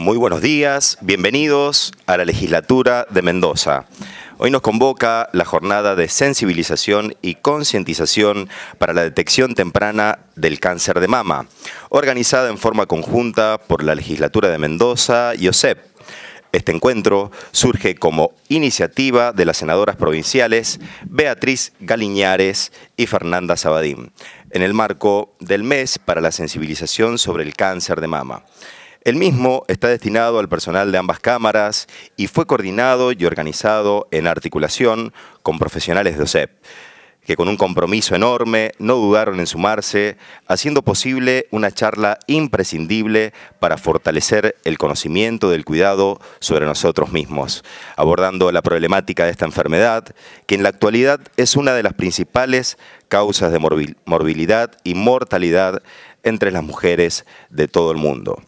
Muy buenos días, bienvenidos a la legislatura de Mendoza. Hoy nos convoca la jornada de sensibilización y concientización para la detección temprana del cáncer de mama, organizada en forma conjunta por la legislatura de Mendoza y OSEP. Este encuentro surge como iniciativa de las senadoras provinciales Beatriz Galiñares y Fernanda Sabadín, en el marco del mes para la sensibilización sobre el cáncer de mama. El mismo está destinado al personal de ambas cámaras y fue coordinado y organizado en articulación con profesionales de OSEP, que con un compromiso enorme no dudaron en sumarse, haciendo posible una charla imprescindible para fortalecer el conocimiento del cuidado sobre nosotros mismos, abordando la problemática de esta enfermedad, que en la actualidad es una de las principales causas de morbilidad y mortalidad entre las mujeres de todo el mundo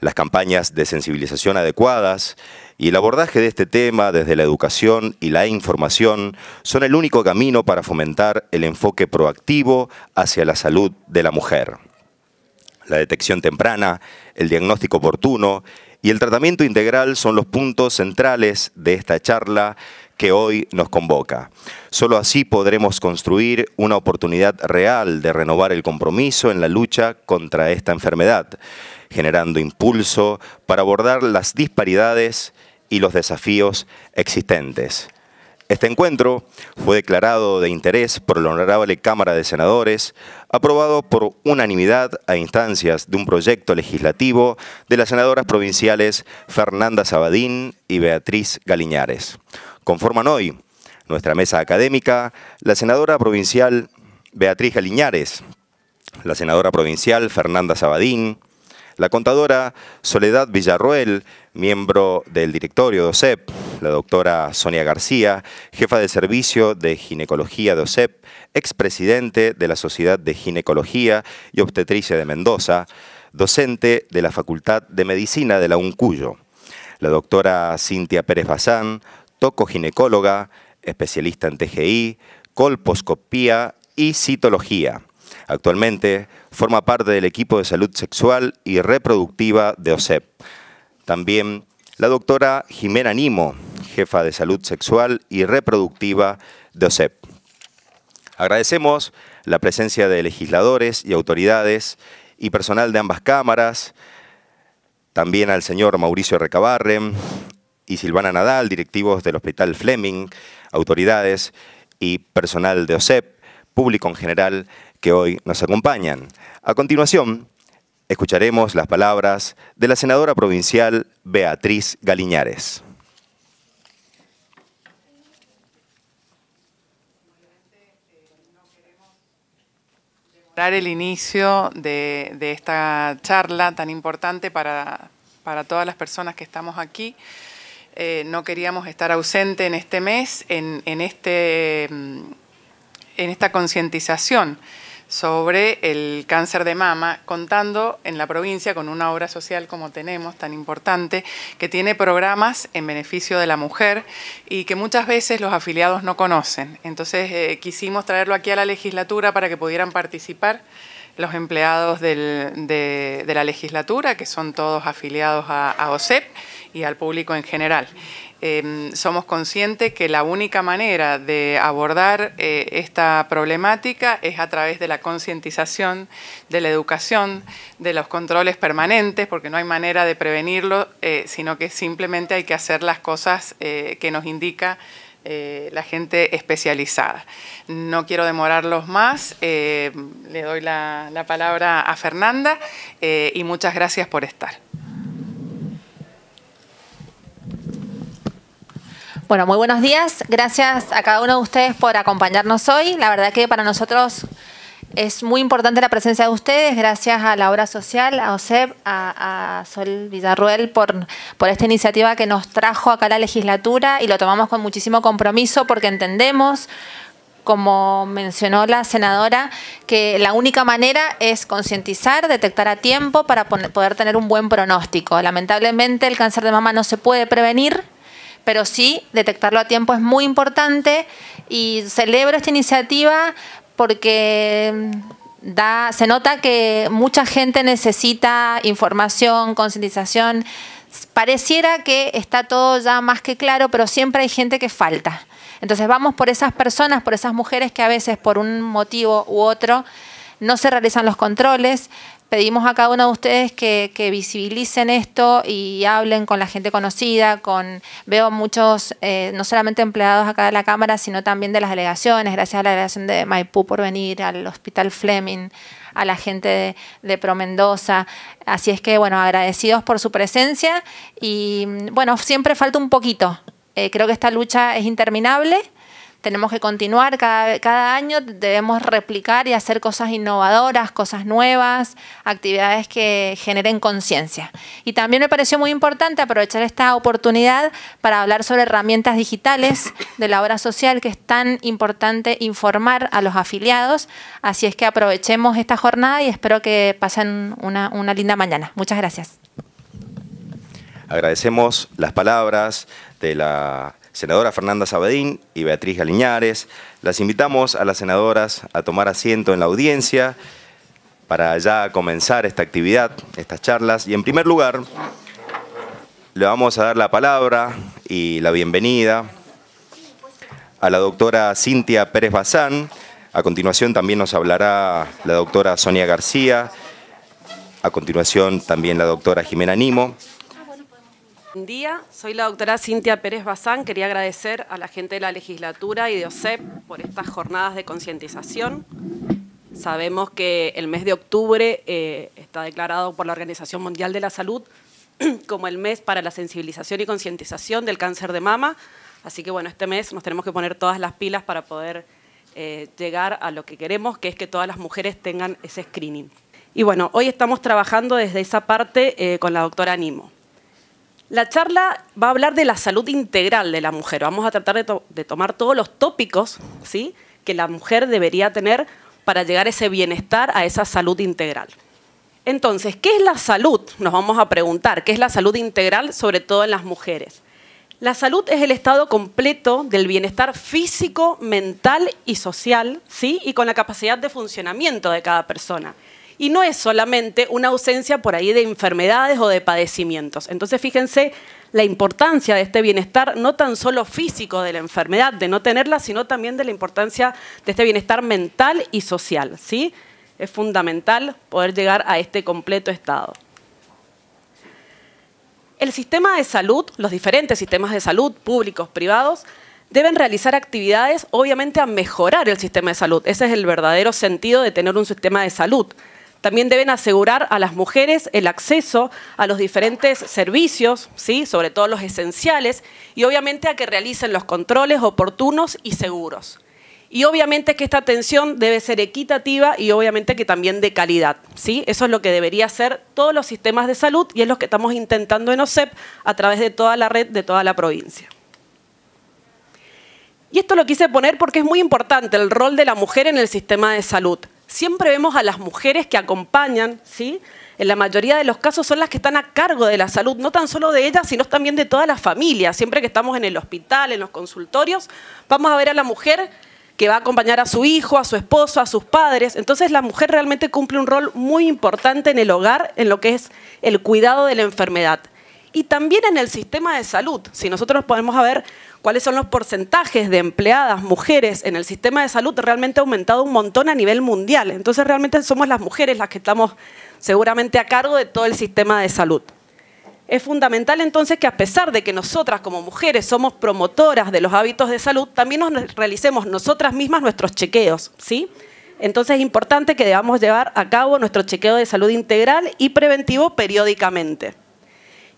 las campañas de sensibilización adecuadas y el abordaje de este tema desde la educación y la información son el único camino para fomentar el enfoque proactivo hacia la salud de la mujer. La detección temprana, el diagnóstico oportuno y el tratamiento integral son los puntos centrales de esta charla que hoy nos convoca. Solo así podremos construir una oportunidad real de renovar el compromiso en la lucha contra esta enfermedad generando impulso para abordar las disparidades y los desafíos existentes. Este encuentro fue declarado de interés por la Honorable Cámara de Senadores, aprobado por unanimidad a instancias de un proyecto legislativo de las senadoras provinciales Fernanda Sabadín y Beatriz Galiñares. Conforman hoy nuestra mesa académica la senadora provincial Beatriz Galiñares, la senadora provincial Fernanda Sabadín, la contadora Soledad Villarroel, miembro del directorio de OSEP, la doctora Sonia García, jefa de servicio de ginecología de OSEP, expresidente de la Sociedad de Ginecología y Obstetricia de Mendoza, docente de la Facultad de Medicina de la UNCUYO. La doctora Cintia Pérez Bazán, tocoginecóloga, especialista en TGI, colposcopía y citología. Actualmente forma parte del equipo de salud sexual y reproductiva de OSEP. También la doctora Jimena Nimo, jefa de salud sexual y reproductiva de OSEP. Agradecemos la presencia de legisladores y autoridades y personal de ambas cámaras, también al señor Mauricio Recabarren y Silvana Nadal, directivos del Hospital Fleming, autoridades y personal de OSEP, público en general que hoy nos acompañan. A continuación, escucharemos las palabras de la senadora provincial Beatriz Galiñares. el inicio de, esta charla tan importante para, para, todas las personas que estamos aquí. Eh, no queríamos estar ausente en este mes, en, este, mm, en esta concientización sobre el cáncer de mama, contando en la provincia con una obra social como tenemos, tan importante, que tiene programas en beneficio de la mujer y que muchas veces los afiliados no conocen. Entonces eh, quisimos traerlo aquí a la legislatura para que pudieran participar los empleados de, la legislatura, que son todos afiliados a, a OSEP y al público en general. Em, somos conscientes que la única manera de abordar eh, esta problemática es a través de la concientización, de la educación, de los controles permanentes, porque no hay manera de prevenirlo, eh, sino que simplemente hay que hacer las cosas eh, que nos indica la gente especializada. No quiero demorarlos más, le doy la, palabra a Fernanda y muchas gracias por estar. Bueno, muy buenos días. Gracias a cada uno de ustedes por acompañarnos hoy. La verdad que para nosotros es muy importante la presencia de ustedes. Gracias a la obra social, a OSEP, a, Sol Villarruel por, por esta iniciativa que nos trajo acá a la legislatura y lo tomamos con muchísimo compromiso porque entendemos como mencionó la senadora, que la única manera es concientizar, detectar a tiempo para poder tener un buen pronóstico. Lamentablemente el cáncer de mama no se puede prevenir, pero sí detectarlo a tiempo es muy importante y celebro esta iniciativa porque mm, da, se nota que mucha gente necesita información, concientización. Pareciera que está todo ya más que claro, pero siempre hay gente que falta. Entonces vamos por esas personas, por esas mujeres que a veces por un motivo u otro no se realizan los controles, pedimos a cada uno de ustedes que, visibilicen esto y hablen con la gente conocida, con veo muchos, eh, no solamente empleados acá de la Cámara, sino también de las delegaciones, gracias a la delegación de Maipú por venir, al Hospital Fleming, a la gente de, Pro Mendoza. Así es que, bueno, agradecidos por su presencia y, mm, bueno, siempre falta un poquito. Eh, creo que esta lucha es interminable tenemos que continuar, cada, año debemos replicar y hacer cosas innovadoras, cosas nuevas, actividades que generen conciencia. Y también me pareció muy importante aprovechar esta oportunidad para hablar sobre herramientas digitales de la obra social que es tan importante informar a los afiliados. Así es que aprovechemos esta jornada y espero que pasen una, una linda mañana. Muchas gracias. Agradecemos las palabras de la senadora Fernanda Sabadín y Beatriz Galiñares. Las invitamos a las senadoras a tomar asiento en la audiencia para ya comenzar esta actividad, estas charlas. Y en primer lugar, le vamos a dar la palabra y la bienvenida a la doctora Cintia Pérez Bazán. A continuación también nos hablará la doctora Sonia García. A continuación también la doctora Jimena Nimo. Buen día, soy la doctora Cintia Pérez Bazán. Quería agradecer a la gente de la legislatura y de OSEP por estas jornadas de concientización. Sabemos que el mes de octubre eh, está declarado por la Organización Mundial de la Salud como el mes para la sensibilización y concientización del cáncer de mama. Así que bueno, este mes nos tenemos que poner todas las pilas para poder eh, llegar a lo que queremos, que es que todas las mujeres tengan ese screening. Y bueno, hoy estamos trabajando desde esa parte eh, con la doctora Nimo. La charla va a hablar de la salud integral de la mujer. Vamos a tratar de, tomar todos los tópicos ¿sí? que la mujer debería tener para llegar a ese bienestar, a esa salud integral. Entonces, ¿qué es la salud? Nos vamos a preguntar, ¿qué es la salud integral, sobre todo en las mujeres? La salud es el estado completo del bienestar físico, mental y social, ¿sí? Y con la capacidad de funcionamiento de cada persona y no es solamente una ausencia por ahí de enfermedades o de padecimientos. Entonces, fíjense la importancia de este bienestar, no tan solo físico de la enfermedad, de no tenerla, sino también de la importancia de este bienestar mental y social. ¿sí? Es fundamental poder llegar a este completo estado. El sistema de salud, los diferentes sistemas de salud, públicos, privados, deben realizar actividades obviamente a mejorar el sistema de salud. Ese es el verdadero sentido de tener un sistema de salud. También deben asegurar a las mujeres el acceso a los diferentes servicios, ¿sí? sobre todo los esenciales, y obviamente a que realicen los controles oportunos y seguros. Y obviamente que esta atención debe ser equitativa y obviamente que también de calidad. ¿sí? Eso es lo que debería hacer todos los sistemas de salud y es lo que estamos intentando en OSEP a través de toda la red de toda la provincia. Y esto lo quise poner porque es muy importante el rol de la mujer en el sistema de salud siempre vemos a las mujeres que acompañan, ¿sí? En la mayoría de los casos son las que están a cargo de la salud, no tan solo de ellas, sino también de toda la familia. Siempre que estamos en el hospital, en los consultorios, vamos a ver a la mujer que va a acompañar a su hijo, a su esposo, a sus padres. Entonces la mujer realmente cumple un rol muy importante en el hogar, en lo que es el cuidado de la enfermedad. Y también en el sistema de salud. Si nosotros podemos ver cuáles son los porcentajes de empleadas mujeres en el sistema de salud, realmente ha aumentado un montón a nivel mundial. Entonces realmente somos las mujeres las que estamos seguramente a cargo de todo el sistema de salud. Es fundamental entonces que a pesar de que nosotras como mujeres somos promotoras de los hábitos de salud, también nos realicemos nosotras mismas nuestros chequeos, ¿sí? Entonces es importante que debamos llevar a cabo nuestro chequeo de salud integral y preventivo periódicamente.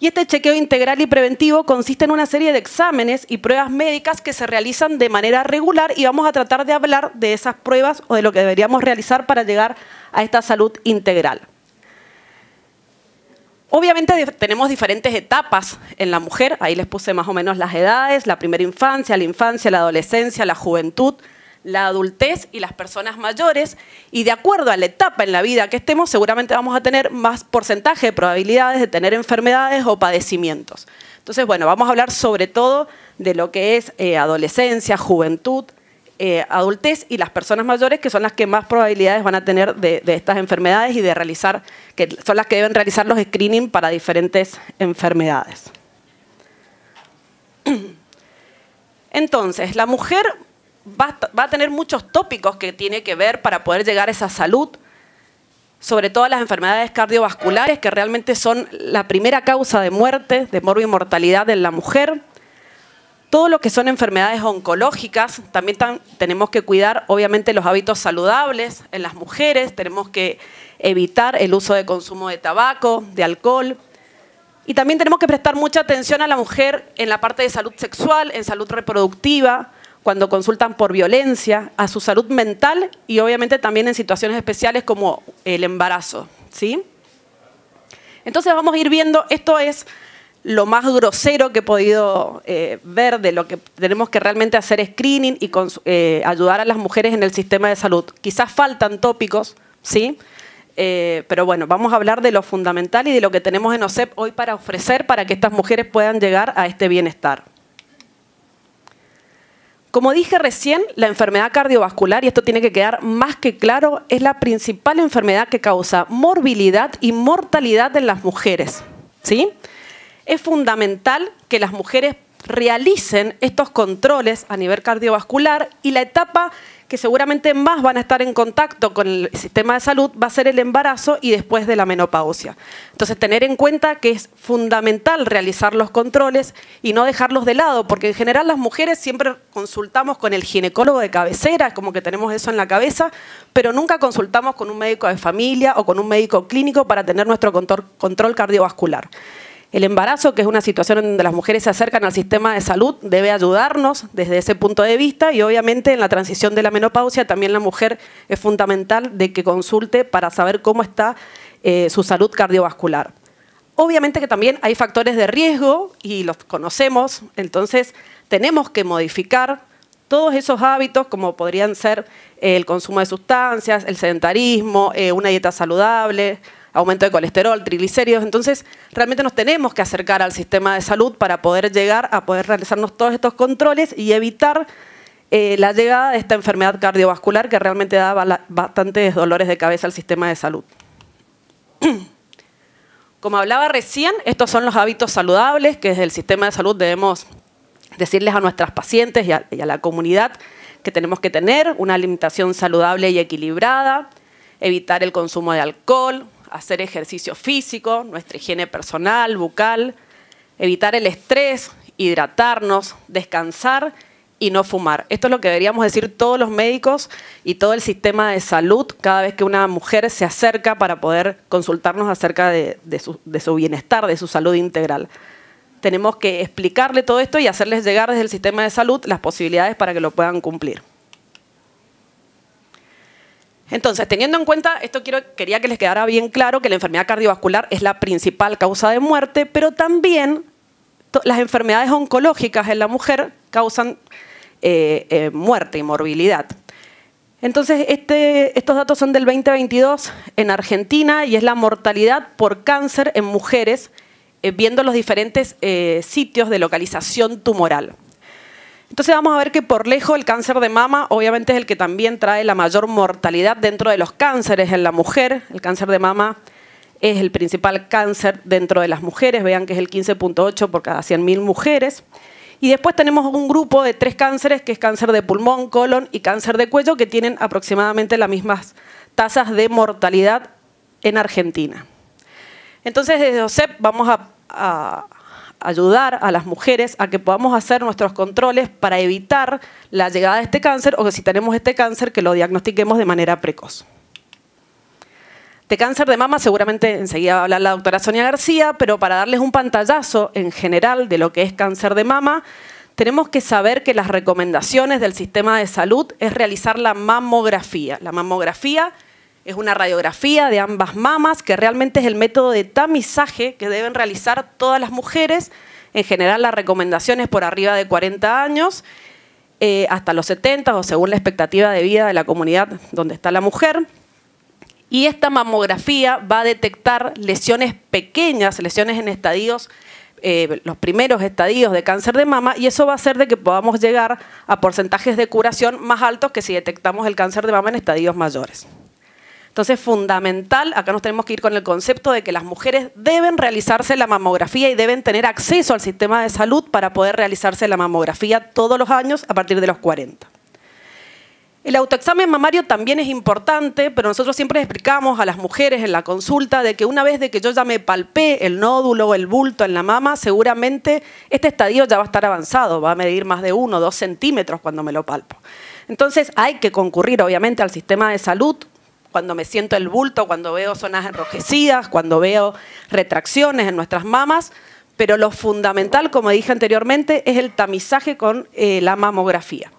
Y este chequeo integral y preventivo consiste en una serie de exámenes y pruebas médicas que se realizan de manera regular y vamos a tratar de hablar de esas pruebas o de lo que deberíamos realizar para llegar a esta salud integral. Obviamente tenemos diferentes etapas en la mujer, ahí les puse más o menos las edades, la primera infancia, la infancia, la adolescencia, la juventud, la adultez y las personas mayores y de acuerdo a la etapa en la vida que estemos seguramente vamos a tener más porcentaje de probabilidades de tener enfermedades o padecimientos. Entonces, bueno, vamos a hablar sobre todo de lo que es eh, adolescencia, juventud, eh, adultez y las personas mayores que son las que más probabilidades van a tener de, de estas enfermedades y de realizar, que son las que deben realizar los screening para diferentes enfermedades. Entonces, la mujer va, a tener muchos tópicos que tiene que ver para poder llegar a esa salud, sobre todo las enfermedades cardiovasculares, que realmente son la primera causa de muerte, de morbi-mortalidad en la mujer. Todo lo que son enfermedades oncológicas, también tenemos que cuidar, obviamente, los hábitos saludables en las mujeres, tenemos que evitar el uso de consumo de tabaco, de alcohol. Y también tenemos que prestar mucha atención a la mujer en la parte de salud sexual, en salud reproductiva, cuando consultan por violencia, a su salud mental y obviamente también en situaciones especiales como el embarazo. ¿sí? Entonces vamos a ir viendo, esto es lo más grosero que he podido eh, ver de lo que tenemos que realmente hacer screening y eh, ayudar a las mujeres en el sistema de salud. Quizás faltan tópicos, ¿sí? Eh, pero bueno, vamos a hablar de lo fundamental y de lo que tenemos en OSEP hoy para ofrecer para que estas mujeres puedan llegar a este bienestar. Como dije recién, la enfermedad cardiovascular, y esto tiene que quedar más que claro, es la principal enfermedad que causa morbilidad y mortalidad en las mujeres. ¿sí? Es fundamental que las mujeres realicen estos controles a nivel cardiovascular y la etapa que seguramente más van a estar en contacto con el sistema de salud va a ser el embarazo y después de la menopausia. Entonces, tener en cuenta que es fundamental realizar los controles y no dejarlos de lado, porque en general las mujeres siempre consultamos con el ginecólogo de cabecera, como que tenemos eso en la cabeza, pero nunca consultamos con un médico de familia o con un médico clínico para tener nuestro control cardiovascular. El embarazo, que es una situación en donde las mujeres se acercan al sistema de salud, debe ayudarnos desde ese punto de vista y obviamente en la transición de la menopausia también la mujer es fundamental de que consulte para saber cómo está eh, su salud cardiovascular. Obviamente que también hay factores de riesgo y los conocemos, entonces tenemos que modificar todos esos hábitos, como podrían ser el consumo de sustancias, el sedentarismo, eh, una dieta saludable, aumento de colesterol, triglicéridos. Entonces, realmente nos tenemos que acercar al sistema de salud para poder llegar a poder realizarnos todos estos controles y evitar eh, la llegada de esta enfermedad cardiovascular que realmente da bastantes dolores de cabeza al sistema de salud. Como hablaba recién, estos son los hábitos saludables que desde el sistema de salud debemos decirles a nuestras pacientes y a la comunidad que tenemos que tener, una alimentación saludable y equilibrada, evitar el consumo de alcohol, hacer ejercicio físico, nuestra higiene personal, bucal, evitar el estrés, hidratarnos, descansar y no fumar. Esto es lo que deberíamos decir todos los médicos y todo el sistema de salud cada vez que una mujer se acerca para poder consultarnos acerca de, su, de su, bienestar, de su salud integral. Tenemos que explicarle todo esto y hacerles llegar desde el sistema de salud las posibilidades para que lo puedan cumplir. Entonces, teniendo en cuenta, esto quería que les quedara bien claro que la enfermedad cardiovascular es la principal causa de muerte, pero también las enfermedades oncológicas en la mujer causan eh, eh, muerte y morbilidad. Entonces, este, estos datos son del 2022 en Argentina y es la mortalidad por cáncer en mujeres, eh, viendo los diferentes sitios de localización tumoral. Entonces vamos a ver que por lejos el cáncer de mama obviamente es el que también trae la mayor mortalidad dentro de los cánceres en la mujer. El cáncer de mama es el principal cáncer dentro de las mujeres, vean que es el 15.8 por cada 100.000 mujeres. Y después tenemos un grupo de tres cánceres, que es cáncer de pulmón, colon y cáncer de cuello, que tienen aproximadamente las mismas tasas de mortalidad en Argentina. Entonces desde OSEP vamos a, a ayudar a las mujeres a que podamos hacer nuestros controles para evitar la llegada de este cáncer o que si tenemos este cáncer que lo diagnostiquemos de manera precoz. De cáncer de mama seguramente enseguida va a hablar la doctora Sonia García, pero para darles un pantallazo en general de lo que es cáncer de mama, tenemos que saber que las recomendaciones del sistema de salud es realizar la mamografía. La mamografía es una radiografía de ambas mamas, que realmente es el método de tamizaje que deben realizar todas las mujeres. En general, las recomendaciones por arriba de 40 años, eh, hasta los 70 o según la expectativa de vida de la comunidad donde está la mujer. Y esta mamografía va a detectar lesiones pequeñas, lesiones en estadios eh, los primeros estadios de cáncer de mama y eso va a hacer de que podamos llegar a porcentajes de curación más altos que si detectamos el cáncer de mama en estadios mayores. Entonces, fundamental, acá nos tenemos que ir con el concepto de que las mujeres deben realizarse la mamografía y deben tener acceso al sistema de salud para poder realizarse la mamografía todos los años a partir de los 40. El autoexamen mamario también es importante, pero nosotros siempre explicamos a las mujeres en la consulta de que una vez de que yo ya me palpé el nódulo o el bulto en la mama, seguramente este estadio ya va a estar avanzado, va a medir más de uno o dos centímetros cuando me lo palpo. Entonces hay que concurrir obviamente al sistema de salud cuando me siento el bulto, cuando veo zonas enrojecidas, cuando veo retracciones en nuestras mamas, pero lo fundamental, como dije anteriormente, es el tamizaje con eh, la mamografía.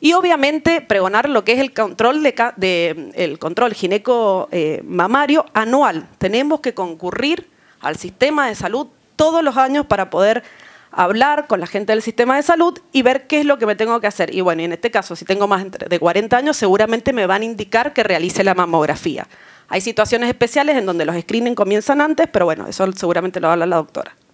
Y obviamente pregonar lo que es el control, de, el control gineco eh, mamario anual. Tenemos que concurrir al sistema de salud todos los años para poder hablar con la gente del sistema de salud y ver qué es lo que me tengo que hacer. Y bueno, en este caso, si tengo más de 40 años, seguramente me van a indicar que realice la mamografía. Hay situaciones especiales en donde los screenings comienzan antes, pero bueno, eso seguramente lo habla la doctora.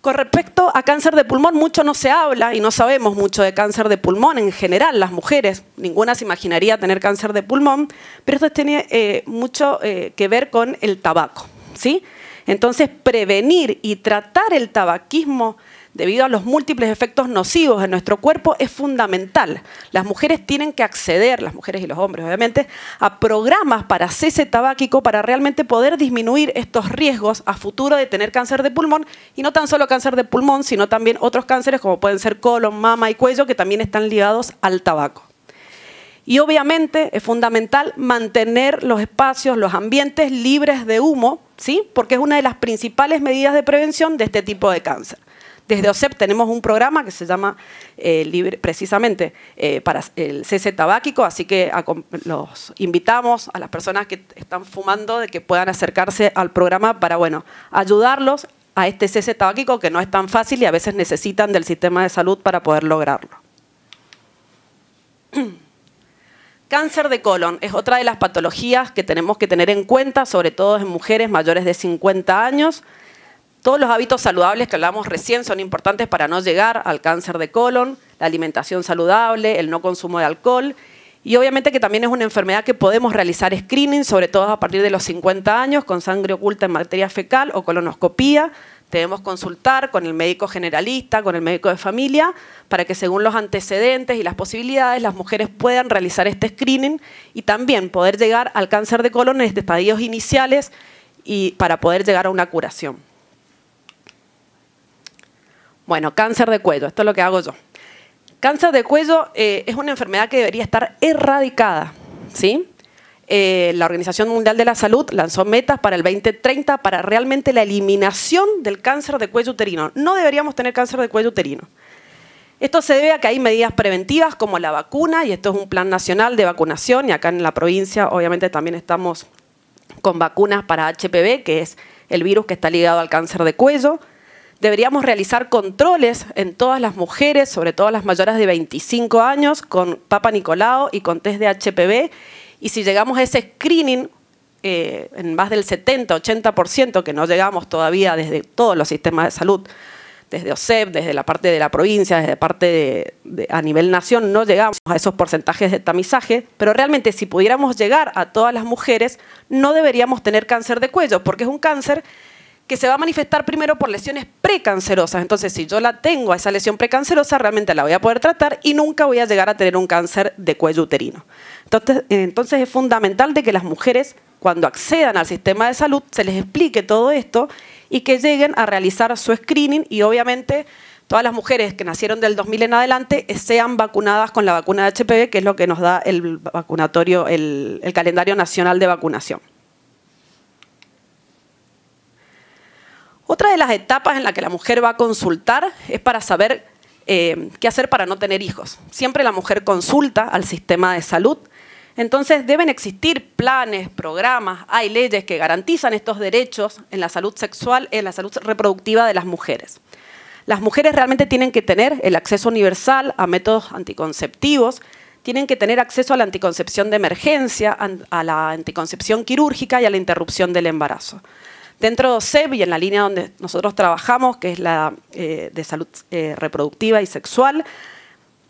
Con respecto a cáncer de pulmón, mucho no se habla y no sabemos mucho de cáncer de pulmón en general, las mujeres, ninguna se imaginaría tener cáncer de pulmón, pero esto tiene eh, mucho eh, que ver con el tabaco. ¿sí? Entonces, prevenir y tratar el tabaquismo debido a los múltiples efectos nocivos en nuestro cuerpo es fundamental. Las mujeres tienen que acceder, las mujeres y los hombres obviamente, a programas para cese tabáquico para realmente poder disminuir estos riesgos a futuro de tener cáncer de pulmón y no tan solo cáncer de pulmón, sino también otros cánceres como pueden ser colon, mama y cuello que también están ligados al tabaco. Y obviamente es fundamental mantener los espacios, los ambientes libres de humo, ¿sí? porque es una de las principales medidas de prevención de este tipo de cáncer. Desde OSEP tenemos un programa que se llama eh, precisamente eh, para el cese tabáquico, así que los invitamos a las personas que están fumando de que puedan acercarse al programa para bueno, ayudarlos a este cese tabáquico que no es tan fácil y a veces necesitan del sistema de salud para poder lograrlo. Cáncer de colon es otra de las patologías que tenemos que tener en cuenta, sobre todo en mujeres mayores de 50 años. Todos los hábitos saludables que hablamos recién son importantes para no llegar al cáncer de colon, la alimentación saludable, el no consumo de alcohol y obviamente que también es una enfermedad que podemos realizar screening, sobre todo a partir de los 50 años, con sangre oculta en materia fecal o colonoscopía, Debemos consultar con el médico generalista, con el médico de familia, para que según los antecedentes y las posibilidades, las mujeres puedan realizar este screening y también poder llegar al cáncer de colon en estadios iniciales y para poder llegar a una curación. Bueno, cáncer de cuello, esto es lo que hago yo. Cáncer de cuello eh, es una enfermedad que debería estar erradicada, ¿sí? Eh, la Organización Mundial de la Salud lanzó metas para el 2030 para realmente la eliminación del cáncer de cuello uterino. No deberíamos tener cáncer de cuello uterino. Esto se debe a que hay medidas preventivas como la vacuna, y esto es un plan nacional de vacunación, y acá en la provincia obviamente también estamos con vacunas para HPV, que es el virus que está ligado al cáncer de cuello. Deberíamos realizar controles en todas las mujeres, sobre todo las mayores de 25 años, con Papa Nicolau y con test de HPV y si llegamos a ese screening, eh, en más del 70-80%, que no llegamos todavía desde todos los sistemas de salud, desde OSEP, desde la parte de la provincia, desde parte a nivel nación, no llegamos a esos porcentajes de tamizaje, pero realmente si pudiéramos llegar a todas las mujeres, no deberíamos tener cáncer de cuello, porque es un cáncer que se va a manifestar primero por lesiones precancerosas. Entonces, si yo la tengo a esa lesión precancerosa, realmente la voy a poder tratar y nunca voy a llegar a tener un cáncer de cuello uterino. Entonces, entonces es fundamental de que las mujeres, cuando accedan al sistema de salud, se les explique todo esto y que lleguen a realizar su screening y obviamente todas las mujeres que nacieron del 2000 en adelante sean vacunadas con la vacuna de HPV, que es lo que nos da el vacunatorio, el calendario nacional de vacunación. Otra de las etapas en la que la mujer va a consultar es para saber eh, qué hacer para no tener hijos. Siempre la mujer consulta al sistema de salud. Entonces deben existir planes, programas, hay leyes que garantizan estos derechos en la salud sexual, y en la salud reproductiva de las mujeres. Las mujeres realmente tienen que tener el acceso universal a métodos anticonceptivos, tienen que tener acceso a la anticoncepción de emergencia, a la anticoncepción quirúrgica y a la interrupción del embarazo. Dentro de OSEP y en la línea donde nosotros trabajamos, que es la eh, de salud eh, reproductiva y sexual,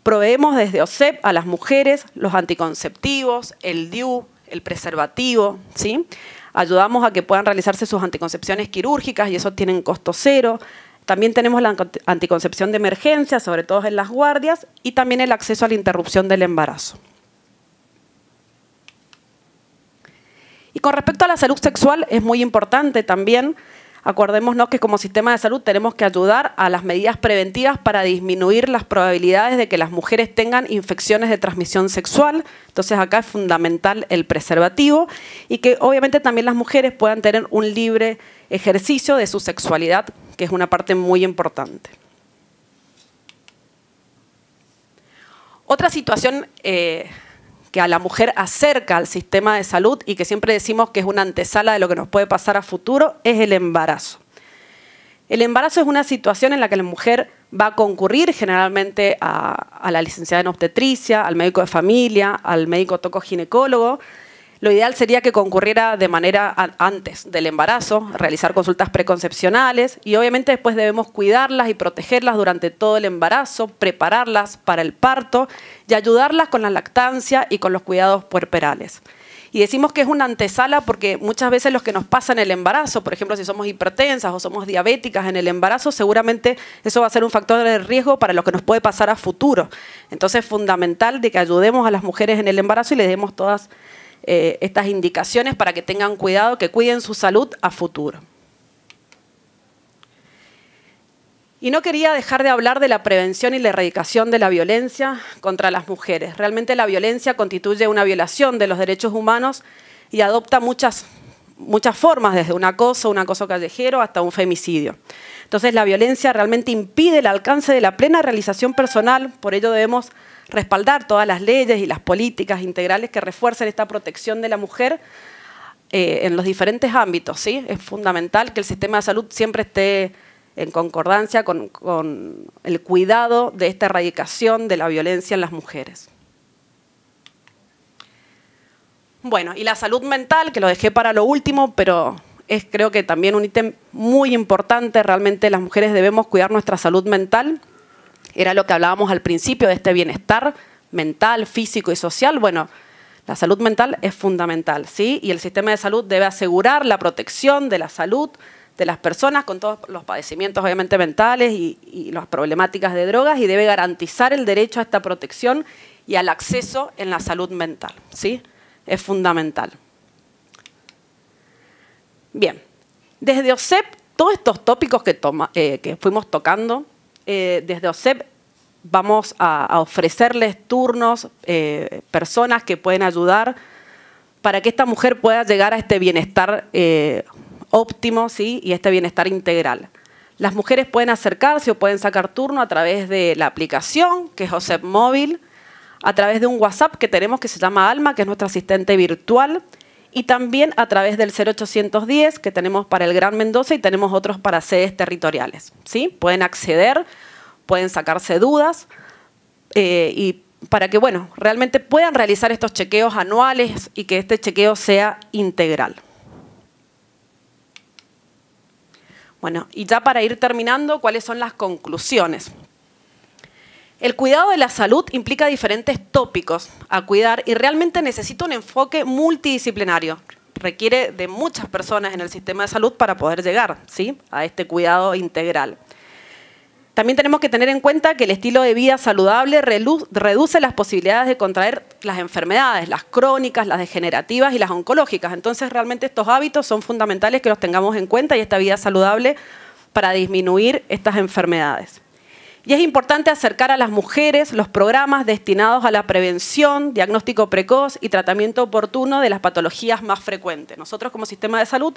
proveemos desde OSEP a las mujeres los anticonceptivos, el DIU, el preservativo, ¿sí? Ayudamos a que puedan realizarse sus anticoncepciones quirúrgicas y eso tiene un costo cero. También tenemos la anticoncepción de emergencia, sobre todo en las guardias, y también el acceso a la interrupción del embarazo. Y con respecto a la salud sexual, es muy importante también, acordémonos que como sistema de salud tenemos que ayudar a las medidas preventivas para disminuir las probabilidades de que las mujeres tengan infecciones de transmisión sexual. Entonces acá es fundamental el preservativo y que obviamente también las mujeres puedan tener un libre ejercicio de su sexualidad, que es una parte muy importante. Otra situación... Eh, a la mujer acerca al sistema de salud y que siempre decimos que es una antesala de lo que nos puede pasar a futuro, es el embarazo. El embarazo es una situación en la que la mujer va a concurrir generalmente a, la licenciada en obstetricia, al médico de familia, al médico tocoginecólogo, ginecólogo lo ideal sería que concurriera de manera antes del embarazo, realizar consultas preconcepcionales y obviamente después debemos cuidarlas y protegerlas durante todo el embarazo, prepararlas para el parto y ayudarlas con la lactancia y con los cuidados puerperales. Y decimos que es una antesala porque muchas veces los que nos pasa en el embarazo, por ejemplo, si somos hipertensas o somos diabéticas en el embarazo, seguramente eso va a ser un factor de riesgo para lo que nos puede pasar a futuro. Entonces es fundamental de que ayudemos a las mujeres en el embarazo y les demos todas eh, estas indicaciones para que tengan cuidado, que cuiden su salud a futuro. Y no quería dejar de hablar de la prevención y la erradicación de la violencia contra las mujeres. Realmente la violencia constituye una violación de los derechos humanos y adopta muchas, muchas formas, desde un acoso, un acoso callejero, hasta un femicidio. Entonces la violencia realmente impide el alcance de la plena realización personal, por ello debemos respaldar todas las leyes y las políticas integrales que refuercen esta protección de la mujer eh, en los diferentes ámbitos. ¿sí? Es fundamental que el sistema de salud siempre esté en concordancia con, con el cuidado de esta erradicación de la violencia en las mujeres. Bueno, y la salud mental, que lo dejé para lo último, pero es creo que también un ítem muy importante. Realmente las mujeres debemos cuidar nuestra salud mental. Era lo que hablábamos al principio de este bienestar mental, físico y social. Bueno, la salud mental es fundamental, ¿sí? Y el sistema de salud debe asegurar la protección de la salud de las personas con todos los padecimientos, obviamente, mentales y, las problemáticas de drogas y debe garantizar el derecho a esta protección y al acceso en la salud mental, ¿sí? Es fundamental. Bien, desde OSEP, todos estos tópicos que, toma, eh, que fuimos tocando eh, desde OSEP vamos a, ofrecerles turnos, eh, personas que pueden ayudar para que esta mujer pueda llegar a este bienestar eh, óptimo ¿sí? y este bienestar integral. Las mujeres pueden acercarse o pueden sacar turno a través de la aplicación, que es OSEP Móvil, a través de un WhatsApp que tenemos que se llama Alma, que es nuestra asistente virtual, y también a través del 0810 que tenemos para el Gran Mendoza y tenemos otros para sedes territoriales. ¿sí? Pueden acceder, pueden sacarse dudas eh, y para que bueno, realmente puedan realizar estos chequeos anuales y que este chequeo sea integral. Bueno, y ya para ir terminando, ¿cuáles son las conclusiones? El cuidado de la salud implica diferentes tópicos a cuidar y realmente necesita un enfoque multidisciplinario. Requiere de muchas personas en el sistema de salud para poder llegar a este cuidado integral. También tenemos que tener en cuenta que el estilo de vida saludable reduce las posibilidades de contraer las enfermedades, las crónicas, las degenerativas y las oncológicas. Entonces, realmente estos hábitos son fundamentales que los tengamos en cuenta y esta vida saludable para disminuir estas enfermedades. Y es importante acercar a las mujeres los programas destinados a la prevención, diagnóstico precoz y tratamiento oportuno de las patologías más frecuentes. Nosotros como sistema de salud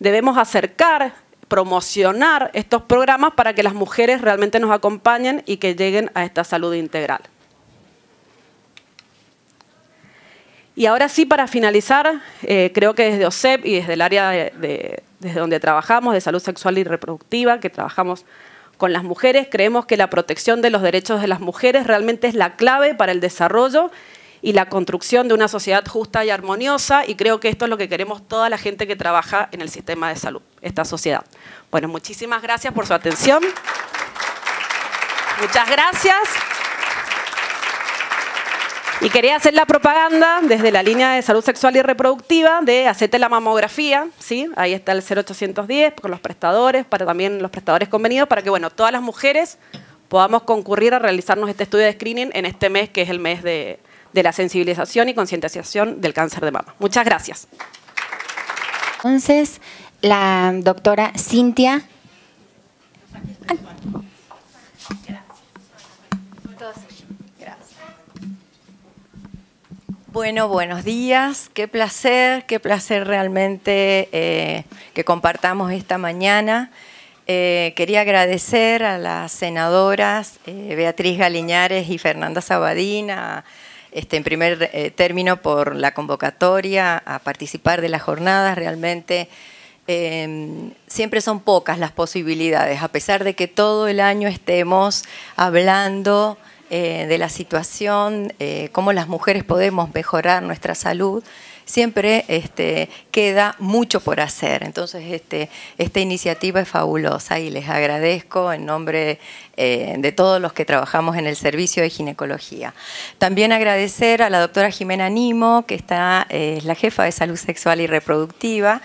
debemos acercar, promocionar estos programas para que las mujeres realmente nos acompañen y que lleguen a esta salud integral. Y ahora sí, para finalizar, eh, creo que desde OSEP y desde el área desde donde trabajamos, de salud sexual y reproductiva, que trabajamos con las mujeres. Creemos que la protección de los derechos de las mujeres realmente es la clave para el desarrollo y la construcción de una sociedad justa y armoniosa y creo que esto es lo que queremos toda la gente que trabaja en el sistema de salud, esta sociedad. Bueno, muchísimas gracias por su atención. Muchas gracias. Y quería hacer la propaganda desde la línea de salud sexual y reproductiva de hacerte la mamografía, ¿sí? Ahí está el 0810 con los prestadores, para también los prestadores convenidos, para que, bueno, todas las mujeres podamos concurrir a realizarnos este estudio de screening en este mes, que es el mes de, la sensibilización y concientización del cáncer de mama. Muchas gracias. Entonces, la doctora Cintia... Ah. Bueno, buenos días. Qué placer, qué placer realmente eh, que compartamos esta mañana. Eh, quería agradecer a las senadoras eh, Beatriz Galiñares y Fernanda Sabadina, este, en primer término por la convocatoria a participar de las jornadas. Realmente em, siempre son pocas las posibilidades, a pesar de que todo el año estemos hablando eh, de la situación, eh, cómo las mujeres podemos mejorar nuestra salud, siempre este, queda mucho por hacer. Entonces, este, esta iniciativa es fabulosa y les agradezco en nombre eh, de todos los que trabajamos en el servicio de ginecología. También agradecer a la doctora Jimena Nimo, que es la jefa de salud sexual y reproductiva,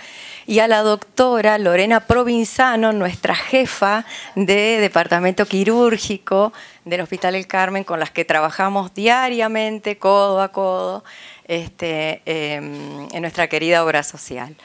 y a la doctora Lorena Provinzano, nuestra jefa de Departamento Quirúrgico del Hospital El Carmen, con las que trabajamos diariamente, codo a codo, este, em, en nuestra querida obra social.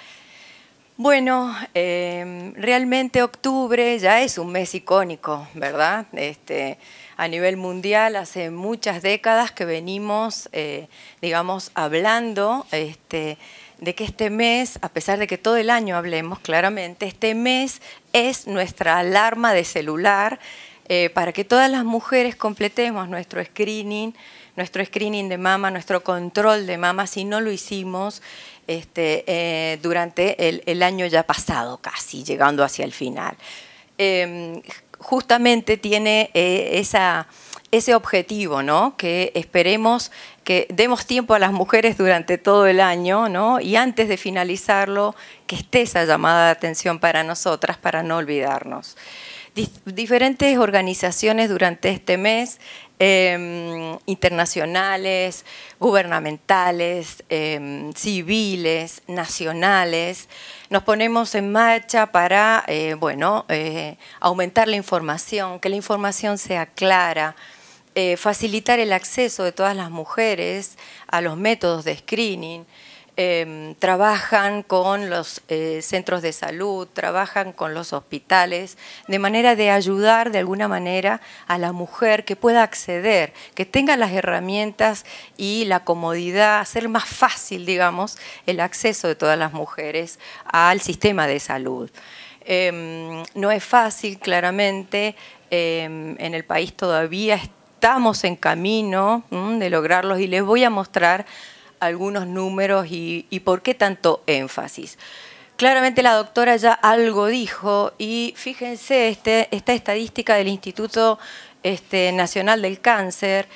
Bueno, em, realmente octubre ya es un mes icónico, ¿verdad? Este, a nivel mundial hace muchas décadas que venimos, eh, digamos, hablando este, de que este mes, a pesar de que todo el año hablemos claramente, este mes es nuestra alarma de celular eh, para que todas las mujeres completemos nuestro screening, nuestro screening de mama, nuestro control de mama, si no lo hicimos este, eh, durante el, año ya pasado casi, llegando hacia el final. Em, justamente tiene eh, esa ese objetivo, Que esperemos que demos tiempo a las mujeres durante todo el año, Y antes de finalizarlo, que esté esa llamada de atención para nosotras, para no olvidarnos. diferentes organizaciones durante este mes, em, internacionales, gubernamentales, em, civiles, nacionales, nos ponemos en marcha para, eh, bueno, eh, aumentar la información, que la información sea clara, eh, facilitar el acceso de todas las mujeres a los métodos de screening, em, trabajan con los eh, centros de salud, trabajan con los hospitales, de manera de ayudar de alguna manera a la mujer que pueda acceder, que tenga las herramientas y la comodidad, hacer más fácil, digamos, el acceso de todas las mujeres al sistema de salud. Em, no es fácil, claramente, em, en el país todavía está estamos en camino de lograrlos y les voy a mostrar algunos números y, por qué tanto énfasis. Claramente la doctora ya algo dijo y fíjense este, esta estadística del Instituto este, Nacional del Cáncer,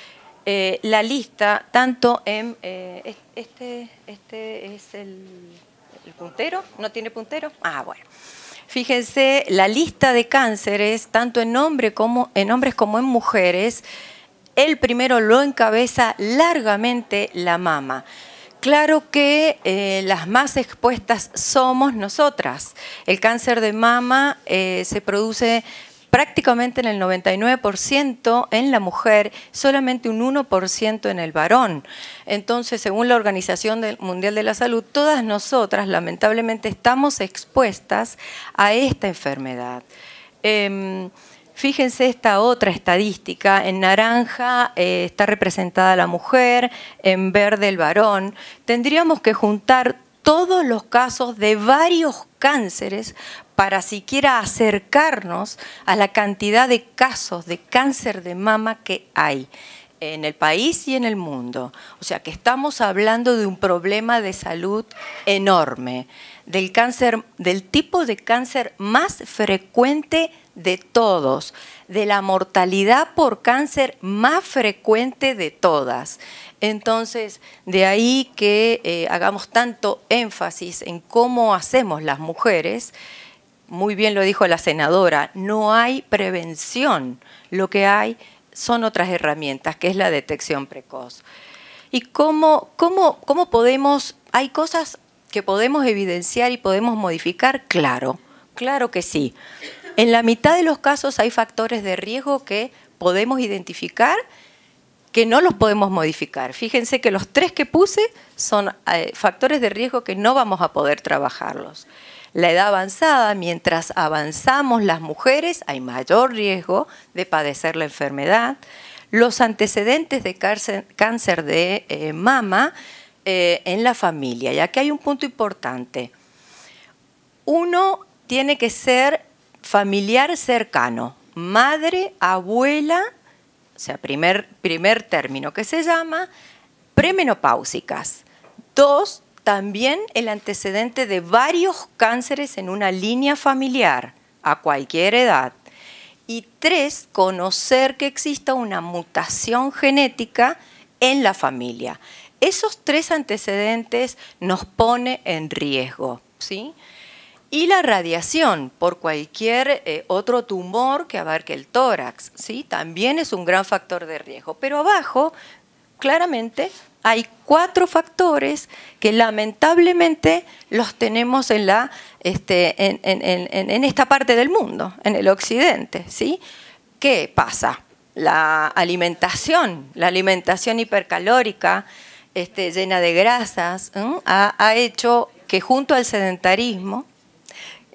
eh, la lista tanto en... Eh, este, este, es el, puntero, ¿no tiene puntero? Ah, bueno. Fíjense, la lista de cánceres, tanto en, hombres como, en hombres como en mujeres, el primero lo encabeza largamente la mama. Claro que eh, las más expuestas somos nosotras. El cáncer de mama eh, se produce prácticamente en el 99% en la mujer, solamente un 1% en el varón. Entonces, según la Organización Mundial de la Salud, todas nosotras lamentablemente estamos expuestas a esta enfermedad. Em, Fíjense esta otra estadística, en naranja eh, está representada la mujer, en verde el varón. Tendríamos que juntar todos los casos de varios cánceres para siquiera acercarnos a la cantidad de casos de cáncer de mama que hay en el país y en el mundo. O sea que estamos hablando de un problema de salud enorme del cáncer, del tipo de cáncer más frecuente de todos, de la mortalidad por cáncer más frecuente de todas. Entonces, de ahí que eh, hagamos tanto énfasis en cómo hacemos las mujeres. Muy bien lo dijo la senadora, no hay prevención, lo que hay son otras herramientas, que es la detección precoz. ¿Y cómo, cómo podemos, hay cosas que podemos evidenciar y podemos modificar, claro, claro que sí. En la mitad de los casos hay factores de riesgo que podemos identificar que no los podemos modificar. Fíjense que los tres que puse son eh, factores de riesgo que no vamos a poder trabajarlos. La edad avanzada, mientras avanzamos las mujeres, hay mayor riesgo de padecer la enfermedad. Los antecedentes de cáncer de eh, mama eh, en la familia. Y aquí hay un punto importante. Uno tiene que ser familiar cercano, madre, abuela, o sea, primer, primer término que se llama, premenopáusicas. Dos, también el antecedente de varios cánceres en una línea familiar a cualquier edad. Y tres, conocer que exista una mutación genética en la familia. Esos tres antecedentes nos pone en riesgo. ¿sí? Y la radiación por cualquier eh, otro tumor que abarque el tórax ¿sí? también es un gran factor de riesgo. Pero abajo, claramente, hay cuatro factores que lamentablemente los tenemos en, este, en, esta parte del mundo, en el occidente. ¿sí? ¿Qué pasa? La alimentación, la alimentación hipercalórica, este, llena de grasas, ha, hecho que junto al sedentarismo,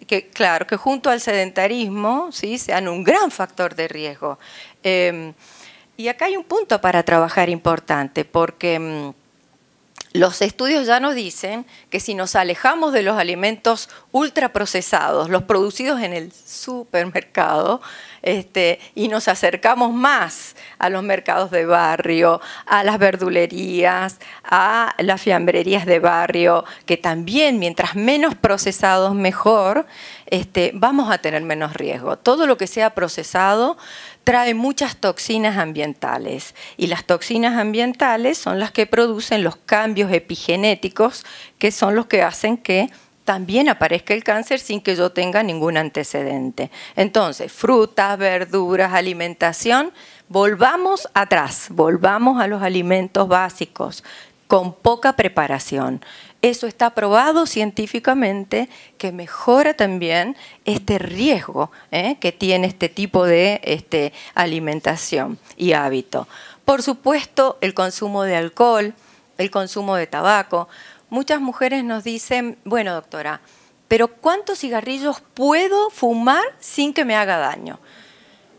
que claro, que junto al sedentarismo ¿sí? sean un gran factor de riesgo. Em, y acá hay un punto para trabajar importante, porque mm, los estudios ya nos dicen que si nos alejamos de los alimentos ultraprocesados, los producidos en el supermercado, este, y nos acercamos más a los mercados de barrio, a las verdulerías, a las fiambrerías de barrio, que también mientras menos procesados mejor, este, vamos a tener menos riesgo. Todo lo que sea procesado trae muchas toxinas ambientales y las toxinas ambientales son las que producen los cambios epigenéticos que son los que hacen que también aparezca el cáncer sin que yo tenga ningún antecedente. Entonces, frutas, verduras, alimentación, volvamos atrás, volvamos a los alimentos básicos con poca preparación. Eso está probado científicamente que mejora también este riesgo ¿eh? que tiene este tipo de este, alimentación y hábito. Por supuesto, el consumo de alcohol, el consumo de tabaco. Muchas mujeres nos dicen, bueno doctora, pero ¿cuántos cigarrillos puedo fumar sin que me haga daño?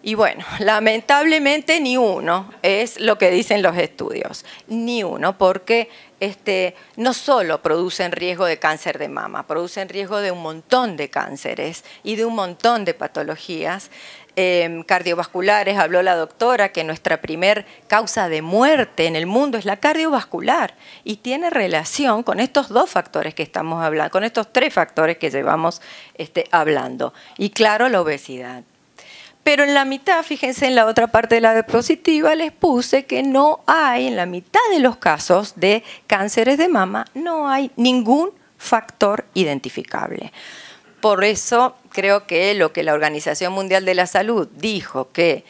Y bueno, lamentablemente ni uno, es lo que dicen los estudios, ni uno, porque este, no solo producen riesgo de cáncer de mama, producen riesgo de un montón de cánceres y de un montón de patologías. Em, cardiovasculares, habló la doctora, que nuestra primer causa de muerte en el mundo es la cardiovascular y tiene relación con estos dos factores que estamos hablando, con estos tres factores que llevamos este, hablando. Y claro, la obesidad. Pero en la mitad, fíjense en la otra parte de la diapositiva, les puse que no hay, en la mitad de los casos de cánceres de mama, no hay ningún factor identificable. Por eso creo que lo que la Organización Mundial de la Salud dijo que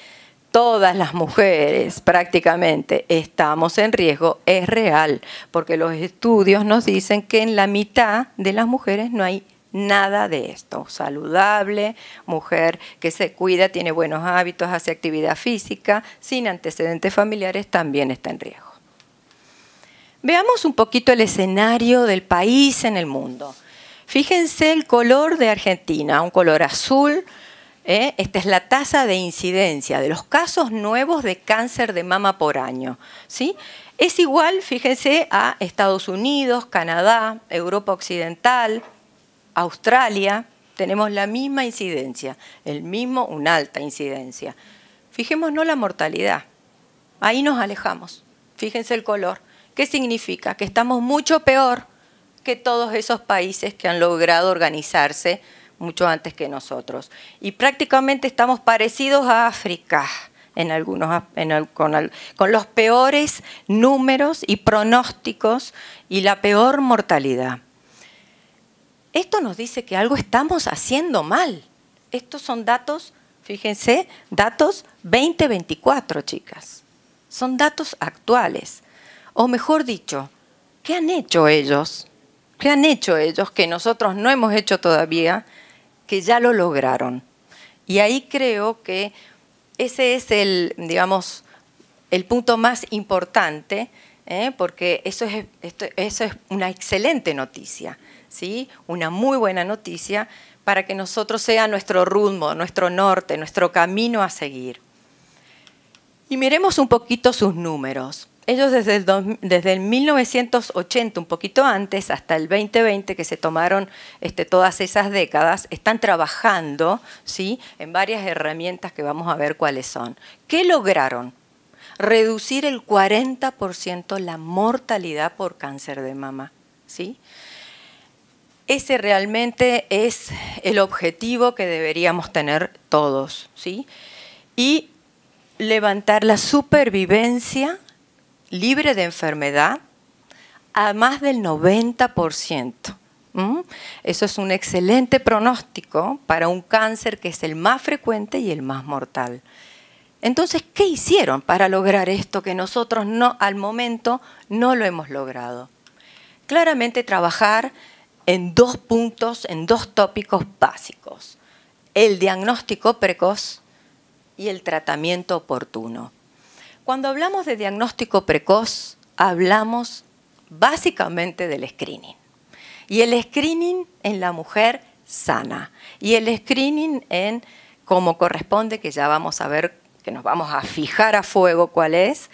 todas las mujeres prácticamente estamos en riesgo es real, porque los estudios nos dicen que en la mitad de las mujeres no hay nada de esto. Saludable, mujer que se cuida, tiene buenos hábitos, hace actividad física, sin antecedentes familiares, también está en riesgo. Veamos un poquito el escenario del país en el mundo. Fíjense el color de Argentina, un color azul. ¿eh? Esta es la tasa de incidencia de los casos nuevos de cáncer de mama por año. ¿sí? Es igual, fíjense, a Estados Unidos, Canadá, Europa Occidental, Australia tenemos la misma incidencia, el mismo, una alta incidencia. Fijémonos la mortalidad. Ahí nos alejamos. Fíjense el color. ¿Qué significa? Que estamos mucho peor que todos esos países que han logrado organizarse mucho antes que nosotros. Y prácticamente estamos parecidos a África en algunos, con los peores números y pronósticos y la peor mortalidad. Esto nos dice que algo estamos haciendo mal. Estos son datos, fíjense, datos 2024, chicas. Son datos actuales. O mejor dicho, ¿qué han hecho ellos? ¿Qué han hecho ellos que nosotros no hemos hecho todavía, que ya lo lograron? Y ahí creo que ese es el, digamos, el punto más importante, ¿eh? porque eso es, esto, eso es una excelente noticia una muy buena noticia para que nosotros sea nuestro rumbo, nuestro norte, nuestro camino a seguir. Y miremos un poquito sus números. Ellos desde el, 1980, un poquito antes, hasta el 2020, que se tomaron este, todas esas décadas, están trabajando ¿sí? en varias herramientas que vamos a ver cuáles son. ¿Qué lograron? Reducir el 40% la mortalidad por cáncer de mama. ¿sí? Ese realmente es el objetivo que deberíamos tener todos, ¿sí? Y levantar la supervivencia libre de enfermedad a más del 90%. Eso es un excelente pronóstico para un cáncer que es el más frecuente y el más mortal. Entonces, ¿qué hicieron para lograr esto que nosotros no, al momento no lo hemos logrado? Claramente trabajar en dos puntos, en dos tópicos básicos, el diagnóstico precoz y el tratamiento oportuno. Cuando hablamos de diagnóstico precoz, hablamos básicamente del screening. Y el screening en la mujer sana. Y el screening en como corresponde, que ya vamos a ver, que nos vamos a fijar a fuego cuál es,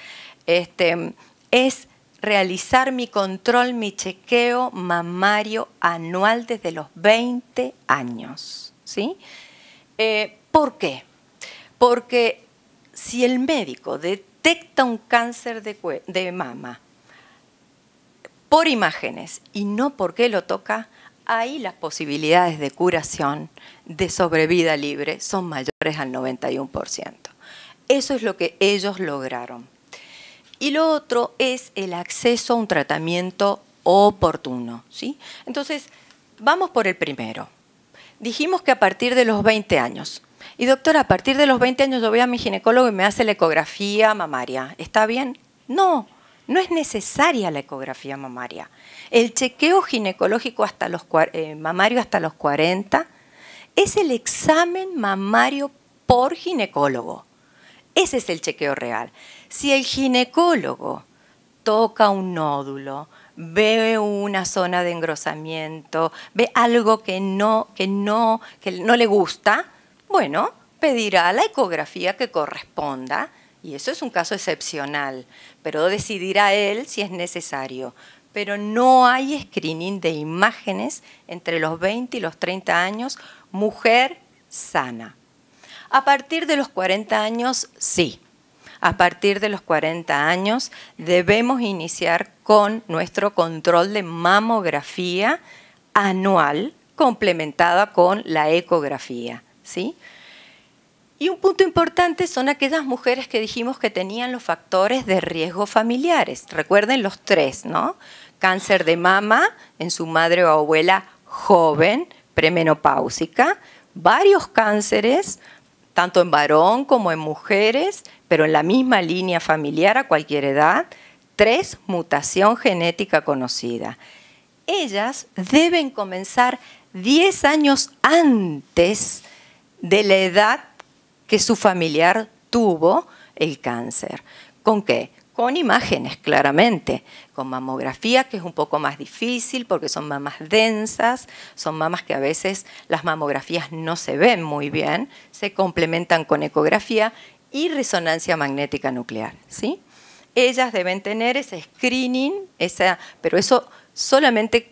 este, es realizar mi control, mi chequeo mamario anual desde los 20 años. ¿sí? Eh, ¿Por qué? Porque si el médico detecta un cáncer de, de mama por imágenes y no porque lo toca, ahí las posibilidades de curación, de sobrevida libre, son mayores al 91%. Eso es lo que ellos lograron. Y lo otro es el acceso a un tratamiento oportuno. ¿sí? Entonces, vamos por el primero. Dijimos que a partir de los 20 años. Y doctora, a partir de los 20 años yo voy a mi ginecólogo y me hace la ecografía mamaria. ¿Está bien? No, no es necesaria la ecografía mamaria. El chequeo ginecológico hasta los, eh, mamario hasta los 40 es el examen mamario por ginecólogo. Ese es el chequeo real. Si el ginecólogo toca un nódulo, ve una zona de engrosamiento, ve algo que no, que no, que no le gusta, bueno, pedirá la ecografía que corresponda y eso es un caso excepcional, pero decidirá él si es necesario. Pero no hay screening de imágenes entre los 20 y los 30 años, mujer sana. A partir de los 40 años, sí a partir de los 40 años debemos iniciar con nuestro control de mamografía anual complementada con la ecografía. ¿sí? Y un punto importante son aquellas mujeres que dijimos que tenían los factores de riesgo familiares. Recuerden los tres, ¿no? Cáncer de mama en su madre o abuela joven, premenopáusica, varios cánceres, tanto en varón como en mujeres, pero en la misma línea familiar a cualquier edad, tres, mutación genética conocida. Ellas deben comenzar 10 años antes de la edad que su familiar tuvo el cáncer. ¿Con qué? Con imágenes, claramente, con mamografía, que es un poco más difícil porque son mamas densas, son mamas que a veces las mamografías no se ven muy bien, se complementan con ecografía y resonancia magnética nuclear. ¿sí? Ellas deben tener ese screening, pero eso solamente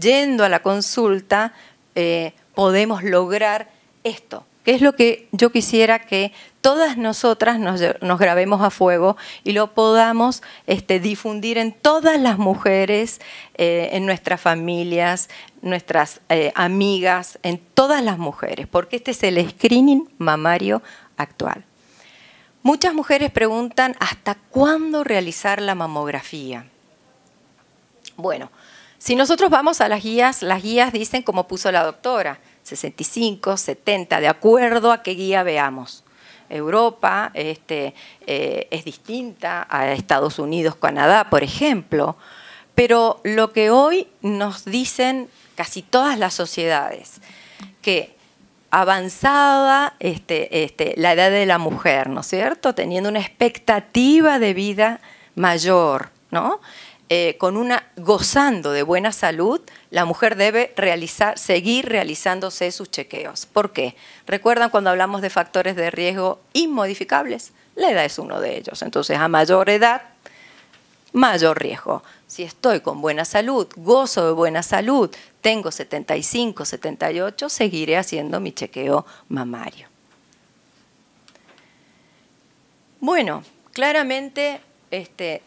yendo a la consulta eh, podemos lograr esto, que es lo que yo quisiera que todas nosotras nos, grabemos a fuego y lo podamos este, difundir en todas las mujeres, eh, en nuestras familias, nuestras eh, amigas, en todas las mujeres, porque este es el screening mamario actual. Muchas mujeres preguntan hasta cuándo realizar la mamografía. Bueno, si nosotros vamos a las guías, las guías dicen como puso la doctora, 65, 70, de acuerdo a qué guía veamos. Europa este, eh, es distinta a Estados Unidos, Canadá, por ejemplo, pero lo que hoy nos dicen casi todas las sociedades, que avanzada este, este, la edad de la mujer, ¿no es cierto? Teniendo una expectativa de vida mayor, ¿no? Eh, con una gozando de buena salud, la mujer debe realizar, seguir realizándose sus chequeos. ¿Por qué? Recuerdan cuando hablamos de factores de riesgo inmodificables, la edad es uno de ellos. Entonces, a mayor edad mayor riesgo. Si estoy con buena salud, gozo de buena salud, tengo 75, 78, seguiré haciendo mi chequeo mamario. Bueno, claramente este,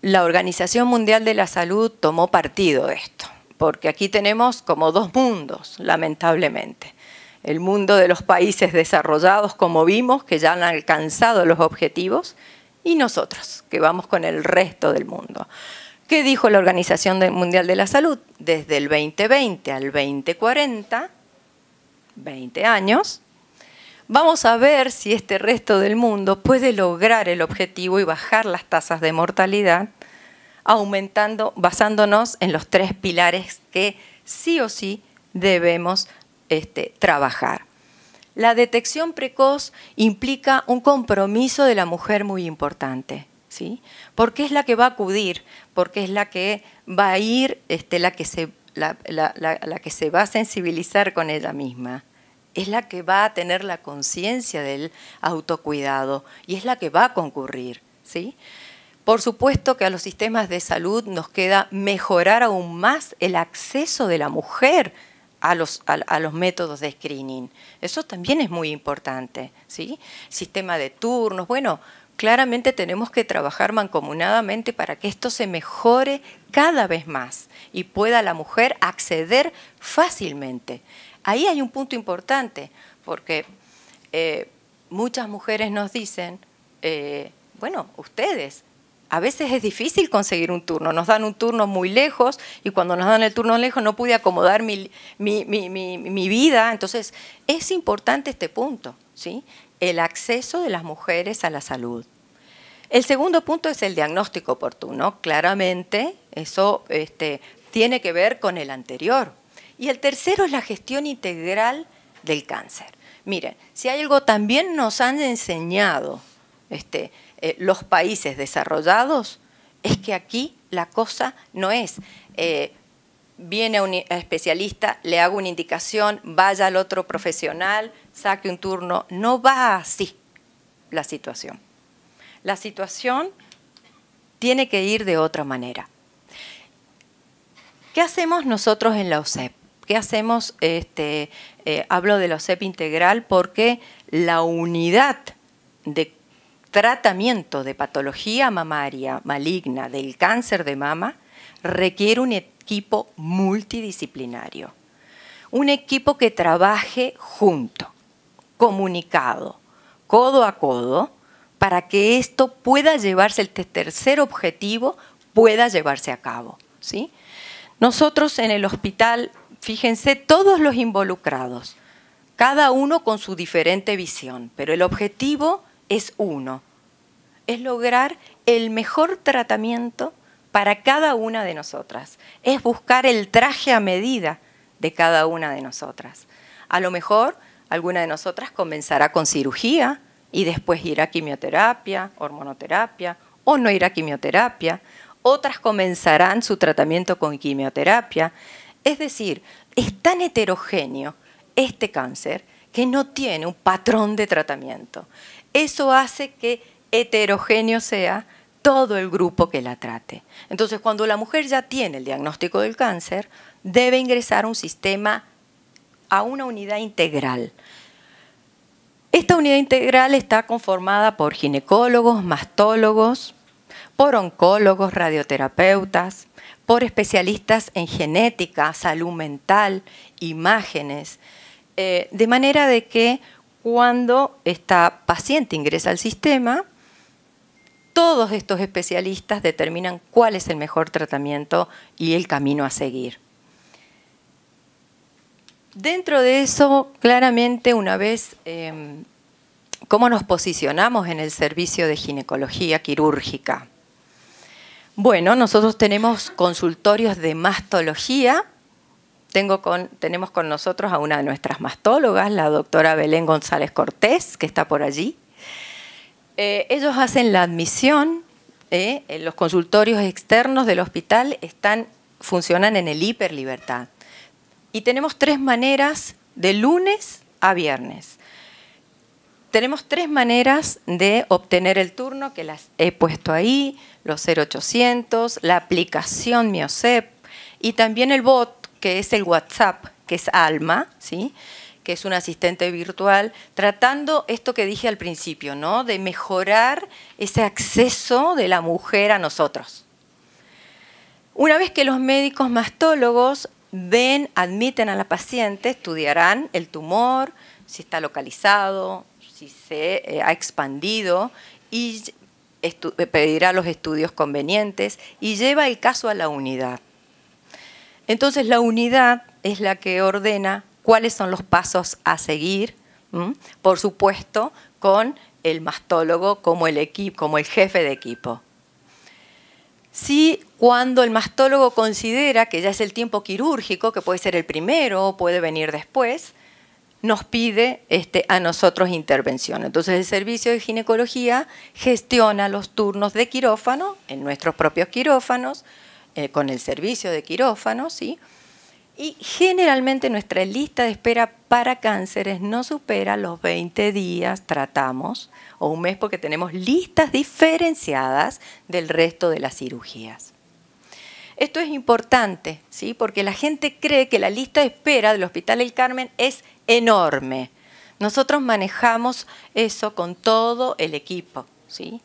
la Organización Mundial de la Salud tomó partido de esto, porque aquí tenemos como dos mundos, lamentablemente el mundo de los países desarrollados, como vimos, que ya han alcanzado los objetivos, y nosotros, que vamos con el resto del mundo. ¿Qué dijo la Organización Mundial de la Salud? Desde el 2020 al 2040, 20 años, vamos a ver si este resto del mundo puede lograr el objetivo y bajar las tasas de mortalidad, aumentando, basándonos en los tres pilares que sí o sí debemos este, trabajar. La detección precoz implica un compromiso de la mujer muy importante, ¿sí? porque es la que va a acudir, porque es la que va a ir, este, la, que se, que se va a sensibilizar con ella misma es la que va a tener la conciencia del autocuidado y es la que va a concurrir. ¿sí? Por supuesto que a los sistemas de salud nos queda mejorar aún más el acceso de la mujer a los, a, los, métodos de screening. Eso también es muy importante. ¿sí? Sistema de turnos, bueno, claramente tenemos que trabajar mancomunadamente para que esto se mejore cada vez más y pueda la mujer acceder fácilmente. Ahí hay un punto importante, porque eh, muchas mujeres nos dicen, eh, bueno, ustedes a veces es difícil conseguir un turno. Nos dan un turno muy lejos y cuando nos dan el turno lejos no pude acomodar mi, vida. Entonces, es importante este punto, ¿sí? el acceso de las mujeres a la salud. El segundo punto es el diagnóstico oportuno. Claramente, eso este, tiene que ver con el anterior. Y el tercero es la gestión integral del cáncer. Miren, si hay algo también nos han enseñado este, eh, los países desarrollados es que aquí la cosa no es eh, viene un especialista, le hago una indicación, vaya al otro profesional, saque un turno. No va así la situación. La situación tiene que ir de otra manera. ¿Qué hacemos nosotros en la OSEP? ¿Qué hacemos? Este, eh, hablo de la OSEP integral porque la unidad de tratamiento de patología mamaria maligna del cáncer de mama requiere un equipo multidisciplinario, un equipo que trabaje junto, comunicado, codo a codo, para que esto pueda llevarse, el tercer objetivo pueda llevarse a cabo. ¿sí? Nosotros en el hospital, fíjense, todos los involucrados, cada uno con su diferente visión, pero el objetivo es uno, es lograr el mejor tratamiento para cada una de nosotras, es buscar el traje a medida de cada una de nosotras. A lo mejor alguna de nosotras comenzará con cirugía y después irá a quimioterapia, hormonoterapia o no irá a quimioterapia. Otras comenzarán su tratamiento con quimioterapia. Es decir, es tan heterogéneo este cáncer que no tiene un patrón de tratamiento. Eso hace que heterogéneo sea todo el grupo que la trate. Entonces, cuando la mujer ya tiene el diagnóstico del cáncer, debe ingresar a un sistema, a una unidad integral. Esta unidad integral está conformada por ginecólogos, mastólogos, por oncólogos, radioterapeutas, por especialistas en genética, salud mental, imágenes, eh, de manera de que cuando esta paciente ingresa al sistema, todos estos especialistas determinan cuál es el mejor tratamiento y el camino a seguir. Dentro de eso, claramente, una vez em, cómo nos posicionamos en el servicio de ginecología quirúrgica. Bueno, nosotros tenemos consultorios de mastología, tenemos con nosotros a una de nuestras mastólogas, la doctora Belén González Cortés, que está por allí. Eh, ellos hacen la admisión, eh, en los consultorios externos del hospital están, funcionan en el hiperlibertad. Y tenemos tres maneras de lunes a viernes. Tenemos tres maneras de obtener el turno que las he puesto ahí, los 0800, la aplicación MIOSEP y también el bot que es el WhatsApp, que es Alma, ¿sí? que es un asistente virtual, tratando esto que dije al principio, ¿no? de mejorar ese acceso de la mujer a nosotros. Una vez que los médicos mastólogos ven, admiten a la paciente, estudiarán el tumor, si está localizado, si se eh, ha expandido y pedirá los estudios convenientes y lleva el caso a la unidad. Entonces la unidad es la que ordena cuáles son los pasos a seguir, por supuesto, con el mastólogo como el, jefe de equipo. Si cuando el mastólogo considera que ya es el tiempo quirúrgico, que puede ser el primero o puede venir después, nos pide este, a nosotros intervención. Entonces el servicio de ginecología gestiona los turnos de quirófano en nuestros propios quirófanos, eh, con el servicio de quirófano, ¿sí? Y generalmente nuestra lista de espera para cánceres no supera los 20 días, tratamos, o un mes porque tenemos listas diferenciadas del resto de las cirugías. Esto es importante, ¿sí? porque la gente cree que la lista de espera del Hospital El Carmen es enorme. Nosotros manejamos eso con todo el equipo. ¿sí?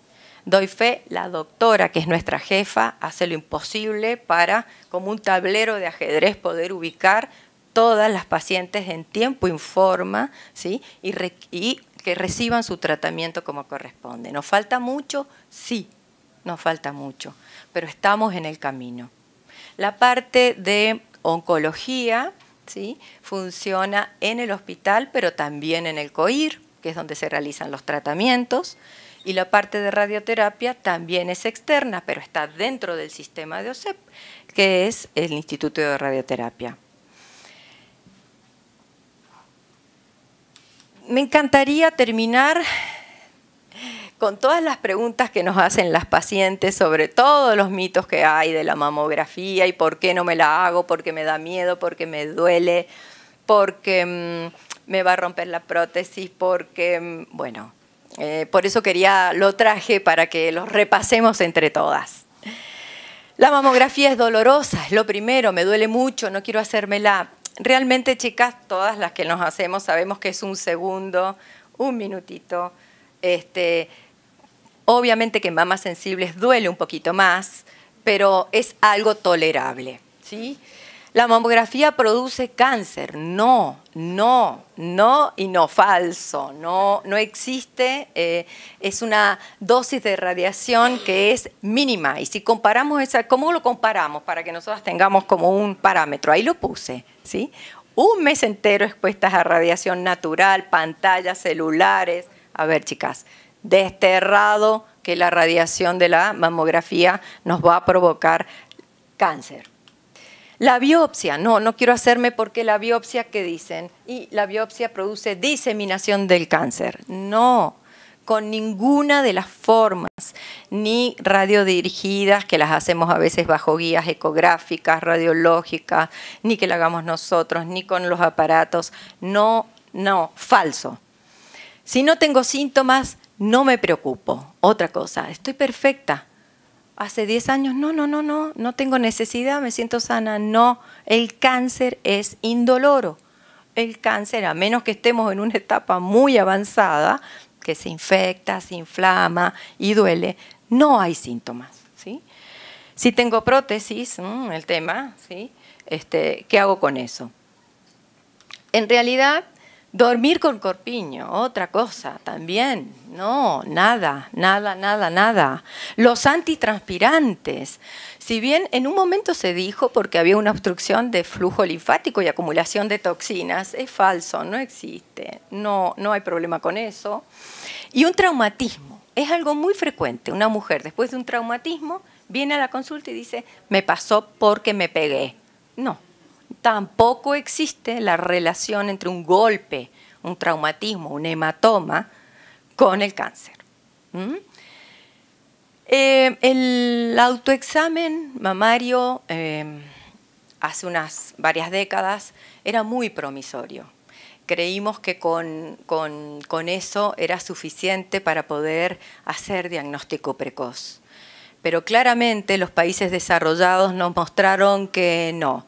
Doy fe, la doctora, que es nuestra jefa, hace lo imposible para, como un tablero de ajedrez, poder ubicar todas las pacientes en tiempo informa ¿sí? y, y que reciban su tratamiento como corresponde. ¿Nos falta mucho? Sí, nos falta mucho, pero estamos en el camino. La parte de oncología ¿sí? funciona en el hospital, pero también en el COIR, que es donde se realizan los tratamientos. Y la parte de radioterapia también es externa, pero está dentro del sistema de OSEP, que es el Instituto de Radioterapia. Me encantaría terminar con todas las preguntas que nos hacen las pacientes sobre todos los mitos que hay de la mamografía y por qué no me la hago, porque me da miedo, porque me duele, porque mm, me va a romper la prótesis, porque, mm, bueno, eh, por eso quería, lo traje para que los repasemos entre todas. La mamografía es dolorosa, es lo primero, me duele mucho, no quiero hacérmela. Realmente, chicas, todas las que nos hacemos sabemos que es un segundo, un minutito. Este, obviamente que en mamas sensibles duele un poquito más, pero es algo tolerable, ¿sí? la mamografía produce cáncer. No, no, no y no falso. No, no existe. Eh, es una dosis de radiación que es mínima. Y si comparamos esa, ¿cómo lo comparamos para que nosotros tengamos como un parámetro? Ahí lo puse, ¿sí? Un mes entero expuestas a radiación natural, pantallas, celulares. A ver, chicas, desterrado que la radiación de la mamografía nos va a provocar cáncer. La biopsia, no, no quiero hacerme porque la biopsia que dicen, y la biopsia produce diseminación del cáncer. No, con ninguna de las formas, ni radiodirigidas, que las hacemos a veces bajo guías ecográficas, radiológicas, ni que la hagamos nosotros, ni con los aparatos. No, no, falso. Si no tengo síntomas, no me preocupo. Otra cosa, estoy perfecta hace 10 años, no, no, no, no, no tengo necesidad, me siento sana. No, el cáncer es indoloro. El cáncer, a menos que estemos en una etapa muy avanzada, que se infecta, se inflama y duele, no hay síntomas. ¿sí? Si tengo prótesis, mm, el tema, ¿sí? este, ¿qué hago con eso? En realidad, Dormir con corpiño, otra cosa, también. No, nada, nada, nada, nada. Los antitranspirantes. Si bien en un momento se dijo, porque había una obstrucción de flujo linfático y acumulación de toxinas, es falso, no existe, no, no hay problema con eso. Y un traumatismo, es algo muy frecuente. Una mujer después de un traumatismo viene a la consulta y dice, me pasó porque me pegué. No, tampoco existe la relación entre un golpe, un traumatismo, un hematoma con el cáncer. Eh, el autoexamen mamario em, hace unas varias décadas era muy promisorio. Creímos que con eso era suficiente para poder hacer diagnóstico precoz. Pero claramente los países desarrollados nos mostraron que no,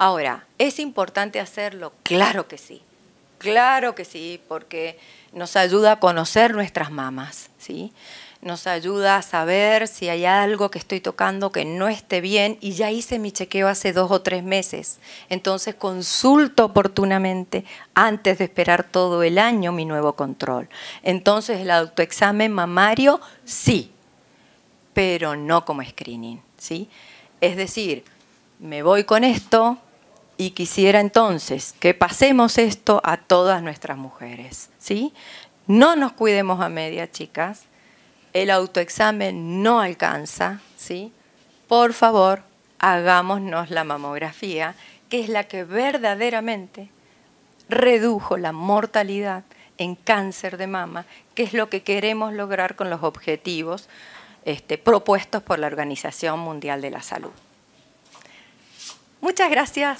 Ahora, ¿es importante hacerlo? Claro que sí. Claro que sí, porque nos ayuda a conocer nuestras mamas, ¿sí? Nos ayuda a saber si hay algo que estoy tocando que no esté bien y ya hice mi chequeo hace dos o tres meses. Entonces consulto oportunamente antes de esperar todo el año mi nuevo control. Entonces el autoexamen mamario sí, pero no como screening, ¿sí? Es decir, me voy con esto, y quisiera entonces que pasemos esto a todas nuestras mujeres, ¿sí? No nos cuidemos a media, chicas. El autoexamen no alcanza, ¿sí? Por favor, hagámonos la mamografía, que es la que verdaderamente redujo la mortalidad en cáncer de mama, que es lo que queremos lograr con los objetivos este, propuestos por la Organización Mundial de la Salud. Muchas gracias.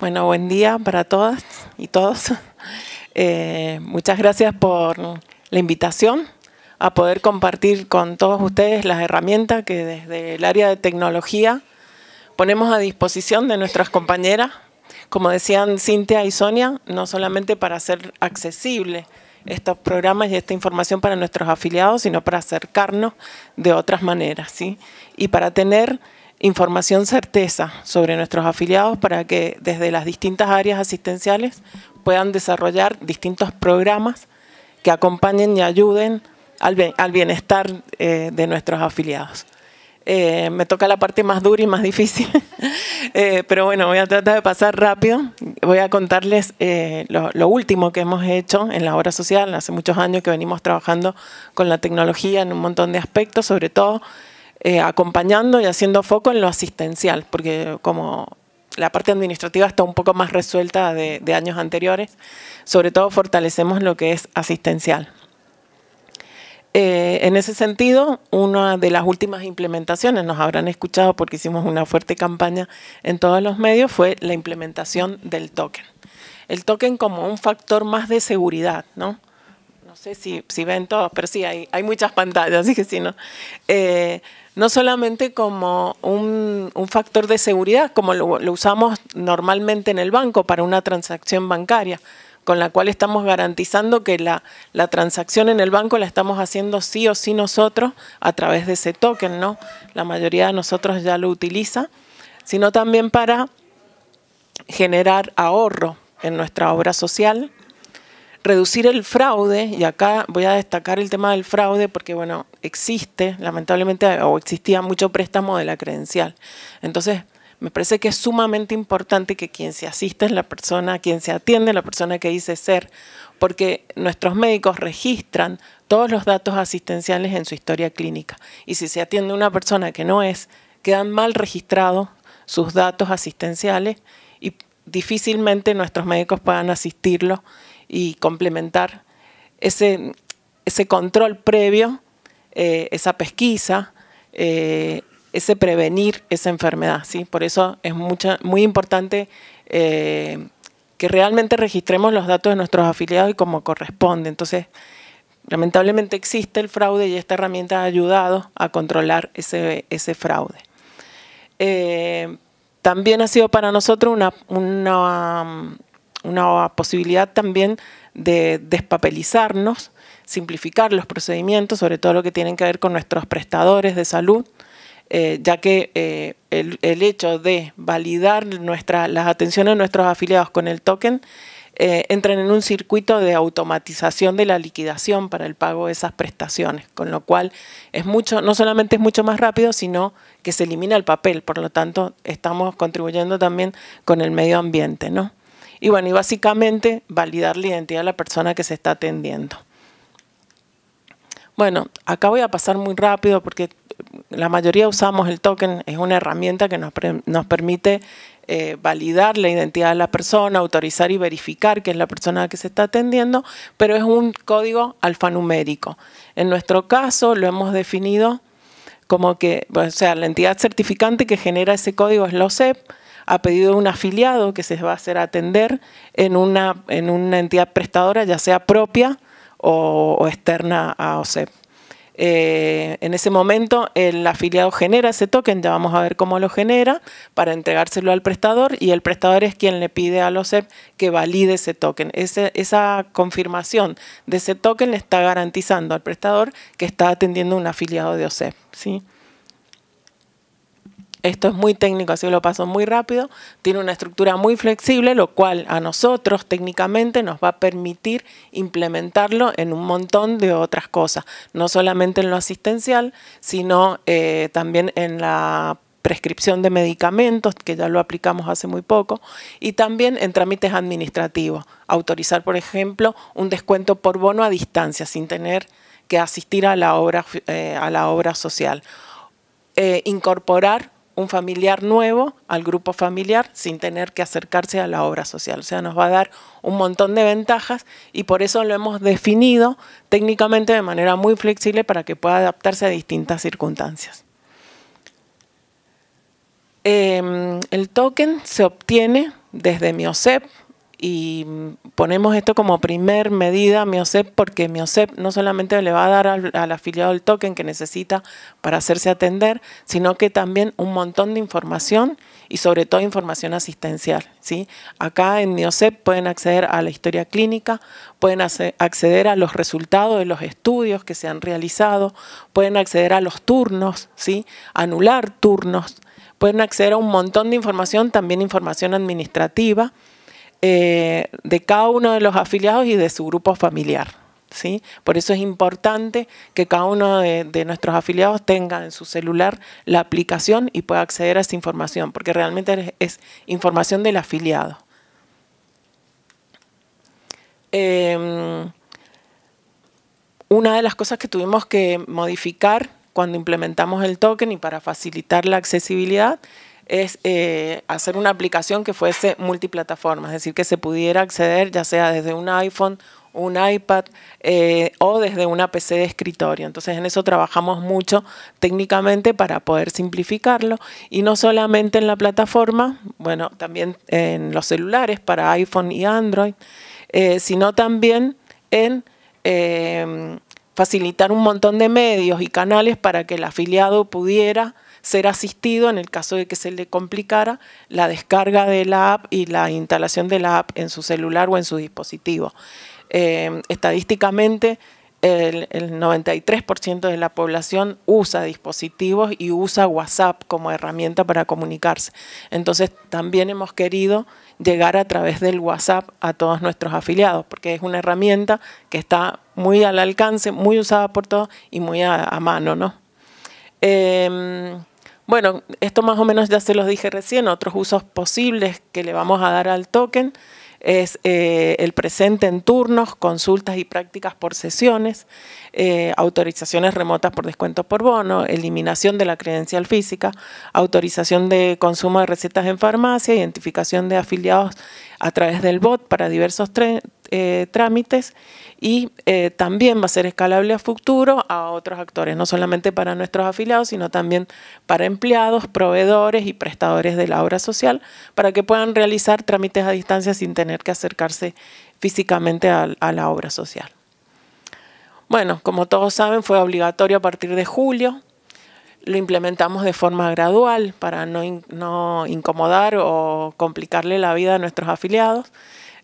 Bueno, buen día para todas y todos. Eh, muchas gracias por la invitación a poder compartir con todos ustedes las herramientas que desde el área de tecnología ponemos a disposición de nuestras compañeras como decían Cintia y Sonia, no solamente para hacer accesible estos programas y esta información para nuestros afiliados, sino para acercarnos de otras maneras, ¿sí? Y para tener información certeza sobre nuestros afiliados para que desde las distintas áreas asistenciales puedan desarrollar distintos programas que acompañen y ayuden al bienestar eh, de nuestros afiliados. Eh, me toca la parte más dura y más difícil. Eh, pero bueno, voy a tratar de pasar rápido. Voy a contarles eh, lo, último que hemos hecho en la obra social. Hace muchos años que venimos trabajando con la tecnología en un montón de aspectos, sobre todo acompañando y haciendo foco en lo asistencial, porque como la parte administrativa está un poco más resuelta de años anteriores, sobre todo fortalecemos lo que es asistencial. Eh, en ese sentido, una de las últimas implementaciones, nos habrán escuchado porque hicimos una fuerte campaña en todos los medios, fue la implementación del token. El token como un factor más de seguridad, ¿no? No sé si, si ven todos, pero sí, hay, hay muchas pantallas, así que sí, ¿no? Eh, no solamente como un, un, factor de seguridad, como lo, lo usamos normalmente en el banco para una transacción bancaria, con la cual estamos garantizando que la, transacción en el banco la estamos haciendo sí o sí nosotros a través de ese token, ¿no? La mayoría de nosotros ya lo utiliza, sino también para generar ahorro en nuestra obra social, reducir el fraude, y acá voy a destacar el tema del fraude porque, bueno, existe, lamentablemente, o existía mucho préstamo de la credencial. Entonces, me parece que es sumamente importante que quien se asiste es la persona, quien se atiende la persona que dice ser, porque nuestros médicos registran todos los datos asistenciales en su historia clínica. Y si se atiende una persona que no es, quedan mal registrados sus datos asistenciales y difícilmente nuestros médicos puedan asistirlo y complementar ese, ese control previo, eh, esa pesquisa, eh, ese prevenir esa enfermedad. ¿sí? Por eso es mucha, muy importante eh, que realmente registremos los datos de nuestros afiliados y como corresponde. Entonces, lamentablemente existe el fraude y esta herramienta ha ayudado a controlar ese, fraude. Eh, también ha sido para nosotros una, una, una posibilidad también de despapelizarnos, simplificar los procedimientos, sobre todo lo que tienen que ver con nuestros prestadores de salud, eh, ya que eh, el, hecho de validar nuestra, las atenciones de nuestros afiliados con el token eh, entran en un circuito de automatización de la liquidación para el pago de esas prestaciones, con lo cual es mucho, no solamente es mucho más rápido, sino que se elimina el papel, por lo tanto estamos contribuyendo también con el medio ambiente, ¿no? Y bueno, y básicamente validar la identidad de la persona que se está atendiendo. Bueno, acá voy a pasar muy rápido porque la mayoría usamos el token, es una herramienta que nos, permite eh, validar la identidad de la persona, autorizar y verificar que es la persona a la que se está atendiendo, pero es un código alfanumérico. En nuestro caso lo hemos definido como que, o sea, la entidad certificante que genera ese código es la OSEP, a pedido de un afiliado que se va a hacer atender en una, en una entidad prestadora, ya sea propia o, externa a OSEP. Eh, en ese momento el afiliado genera ese token, ya vamos a ver cómo lo genera, para entregárselo al prestador y el prestador es quien le pide al OSEP que valide ese token. esa confirmación de ese token le está garantizando al prestador que está atendiendo un afiliado de OSEP. ¿sí? Esto es muy técnico, así lo paso muy rápido. Tiene una estructura muy flexible, lo cual a nosotros técnicamente nos va a permitir implementarlo en un montón de otras cosas, no solamente en lo asistencial, sino eh, también en la prescripción de medicamentos, que ya lo aplicamos hace muy poco, y también en trámites administrativos. Autorizar, por ejemplo, un descuento por bono a distancia, sin tener que asistir a la obra, eh, a la obra social. Eh, incorporar un familiar nuevo al grupo familiar sin tener que acercarse a la obra social. O sea, nos va a dar un montón de ventajas y por eso lo hemos definido técnicamente de manera muy flexible para que pueda adaptarse a distintas circunstancias. Em, el token se obtiene desde MIOSEP y ponemos esto como primer medida Miocep porque MIOSEP no solamente le va a dar al, afiliado el token que necesita para hacerse atender, sino que también un montón de información y sobre todo información asistencial. ¿sí? Acá en MIOSEP pueden acceder a la historia clínica, pueden acceder a los resultados de los estudios que se han realizado, pueden acceder a los turnos, ¿sí? anular turnos, pueden acceder a un montón de información, también información administrativa, eh, de cada uno de los afiliados y de su grupo familiar. ¿sí? Por eso es importante que cada uno de, nuestros afiliados tenga en su celular la aplicación y pueda acceder a esa información, porque realmente es, información del afiliado. Em, una de las cosas que tuvimos que modificar cuando implementamos el token y para facilitar la accesibilidad es eh, hacer una aplicación que fuese multiplataforma, es decir, que se pudiera acceder ya sea desde un iPhone, un iPad eh, o desde una PC de escritorio. Entonces en eso trabajamos mucho técnicamente para poder simplificarlo y no solamente en la plataforma, bueno, también en los celulares para iPhone y Android, eh, sino también en facilitar un montón de medios y canales para que el afiliado pudiera ser asistido en el caso de que se le complicara la descarga de la app y la instalación de la app en su celular o en su dispositivo. Eh, estadísticamente, el, 93% de la población usa dispositivos y usa WhatsApp como herramienta para comunicarse. Entonces, también hemos querido llegar a través del WhatsApp a todos nuestros afiliados, porque es una herramienta que está muy al alcance, muy usada por todos y muy a, mano, ¿no? Eh, bueno, esto más o menos ya se los dije recién, otros usos posibles que le vamos a dar al token es eh, el presente en turnos, consultas y prácticas por sesiones, eh, autorizaciones remotas por descuento por bono, eliminación de la credencial física, autorización de consumo de recetas en farmacia, identificación de afiliados a través del bot para diversos eh, trámites y eh, también va a ser escalable a futuro a otros actores, no solamente para nuestros afiliados, sino también para empleados, proveedores y prestadores de la obra social, para que puedan realizar trámites a distancia sin tener que acercarse físicamente a, la obra social. Bueno, como todos saben, fue obligatorio a partir de julio lo implementamos de forma gradual para no, no, incomodar o complicarle la vida a nuestros afiliados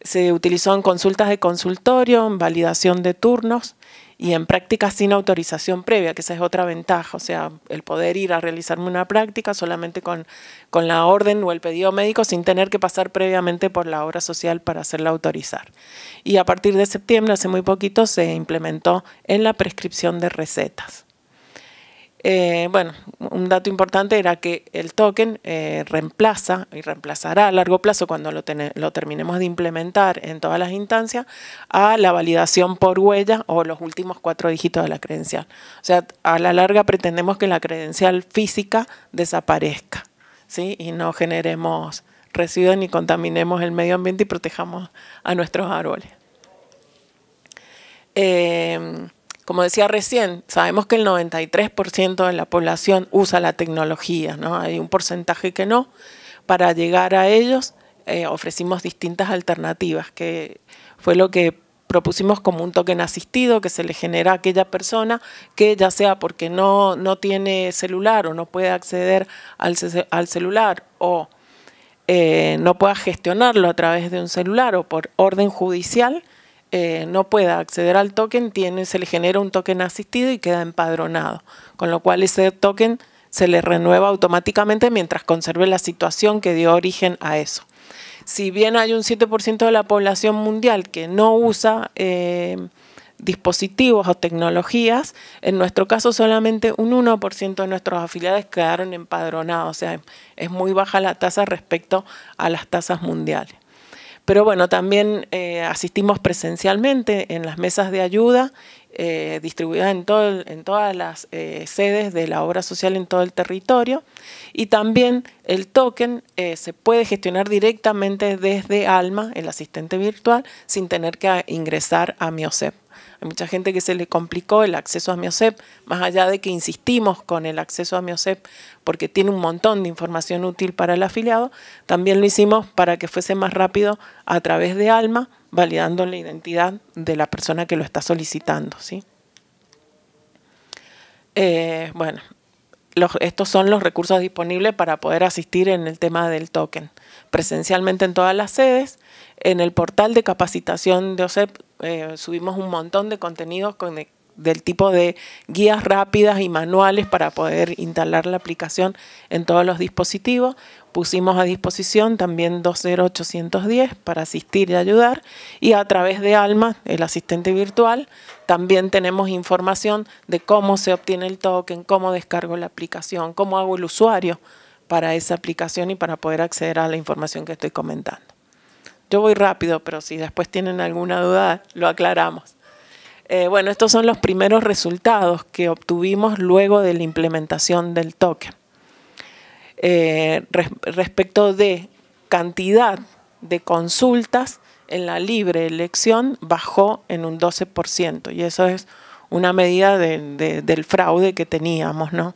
se utilizó en consultas de consultorio, en validación de turnos y en prácticas sin autorización previa, que esa es otra ventaja, o sea, el poder ir a realizarme una práctica solamente con, con la orden o el pedido médico sin tener que pasar previamente por la obra social para hacerla autorizar. Y a partir de septiembre, hace muy poquito, se implementó en la prescripción de recetas. Eh, bueno, un dato importante era que el token eh, reemplaza y reemplazará a largo plazo cuando lo, terminemos de implementar en todas las instancias a la validación por huella o los últimos cuatro dígitos de la credencial. O sea, a la larga pretendemos que la credencial física desaparezca ¿sí? y no generemos residuos ni contaminemos el medio ambiente y protejamos a nuestros árboles. Eh, como decía recién, sabemos que el 93% de la población usa la tecnología, ¿no? Hay un porcentaje que no. Para llegar a ellos eh, ofrecimos distintas alternativas, que fue lo que propusimos como un token asistido que se le genera a aquella persona que ya sea porque no, tiene celular o no puede acceder al, celular o eh, no pueda gestionarlo a través de un celular o por orden judicial, eh, no pueda acceder al token, tiene, se le genera un token asistido y queda empadronado, con lo cual ese token se le renueva automáticamente mientras conserve la situación que dio origen a eso. Si bien hay un 7% de la población mundial que no usa eh, dispositivos o tecnologías, en nuestro caso solamente un 1% de nuestros afiliados quedaron empadronados, o sea, es muy baja la tasa respecto a las tasas mundiales. Pero bueno, también eh, asistimos presencialmente en las mesas de ayuda eh, distribuidas en, todo en todas las eh, sedes de la obra social en todo el territorio. Y también el token se puede gestionar directamente desde Alma, el asistente virtual, sin tener que ingresar a MIOSEP mucha gente que se le complicó el acceso a MIOSEP, más allá de que insistimos con el acceso a MIOSEP porque tiene un montón de información útil para el afiliado, también lo hicimos para que fuese más rápido a través de ALMA, validando la identidad de la persona que lo está solicitando. ¿sí? Eh, bueno, estos son los recursos disponibles para poder asistir en el tema del token. Presencialmente en todas las sedes, en el portal de capacitación de OSEP eh, subimos un montón de contenidos e, del tipo de guías rápidas y manuales para poder instalar la aplicación en todos los dispositivos. Pusimos a disposición también 20810 para asistir y ayudar y a través de Alma, el asistente virtual, también tenemos información de cómo se obtiene el token, cómo descargo la aplicación, cómo hago el usuario para esa aplicación y para poder acceder a la información que estoy comentando. Yo voy rápido, pero si después tienen alguna duda, lo aclaramos. Eh, bueno, estos son los primeros resultados que obtuvimos luego de la implementación del token. Eh, respecto de cantidad de consultas en la libre elección bajó en un 12% y eso es una medida del fraude que teníamos, ¿no?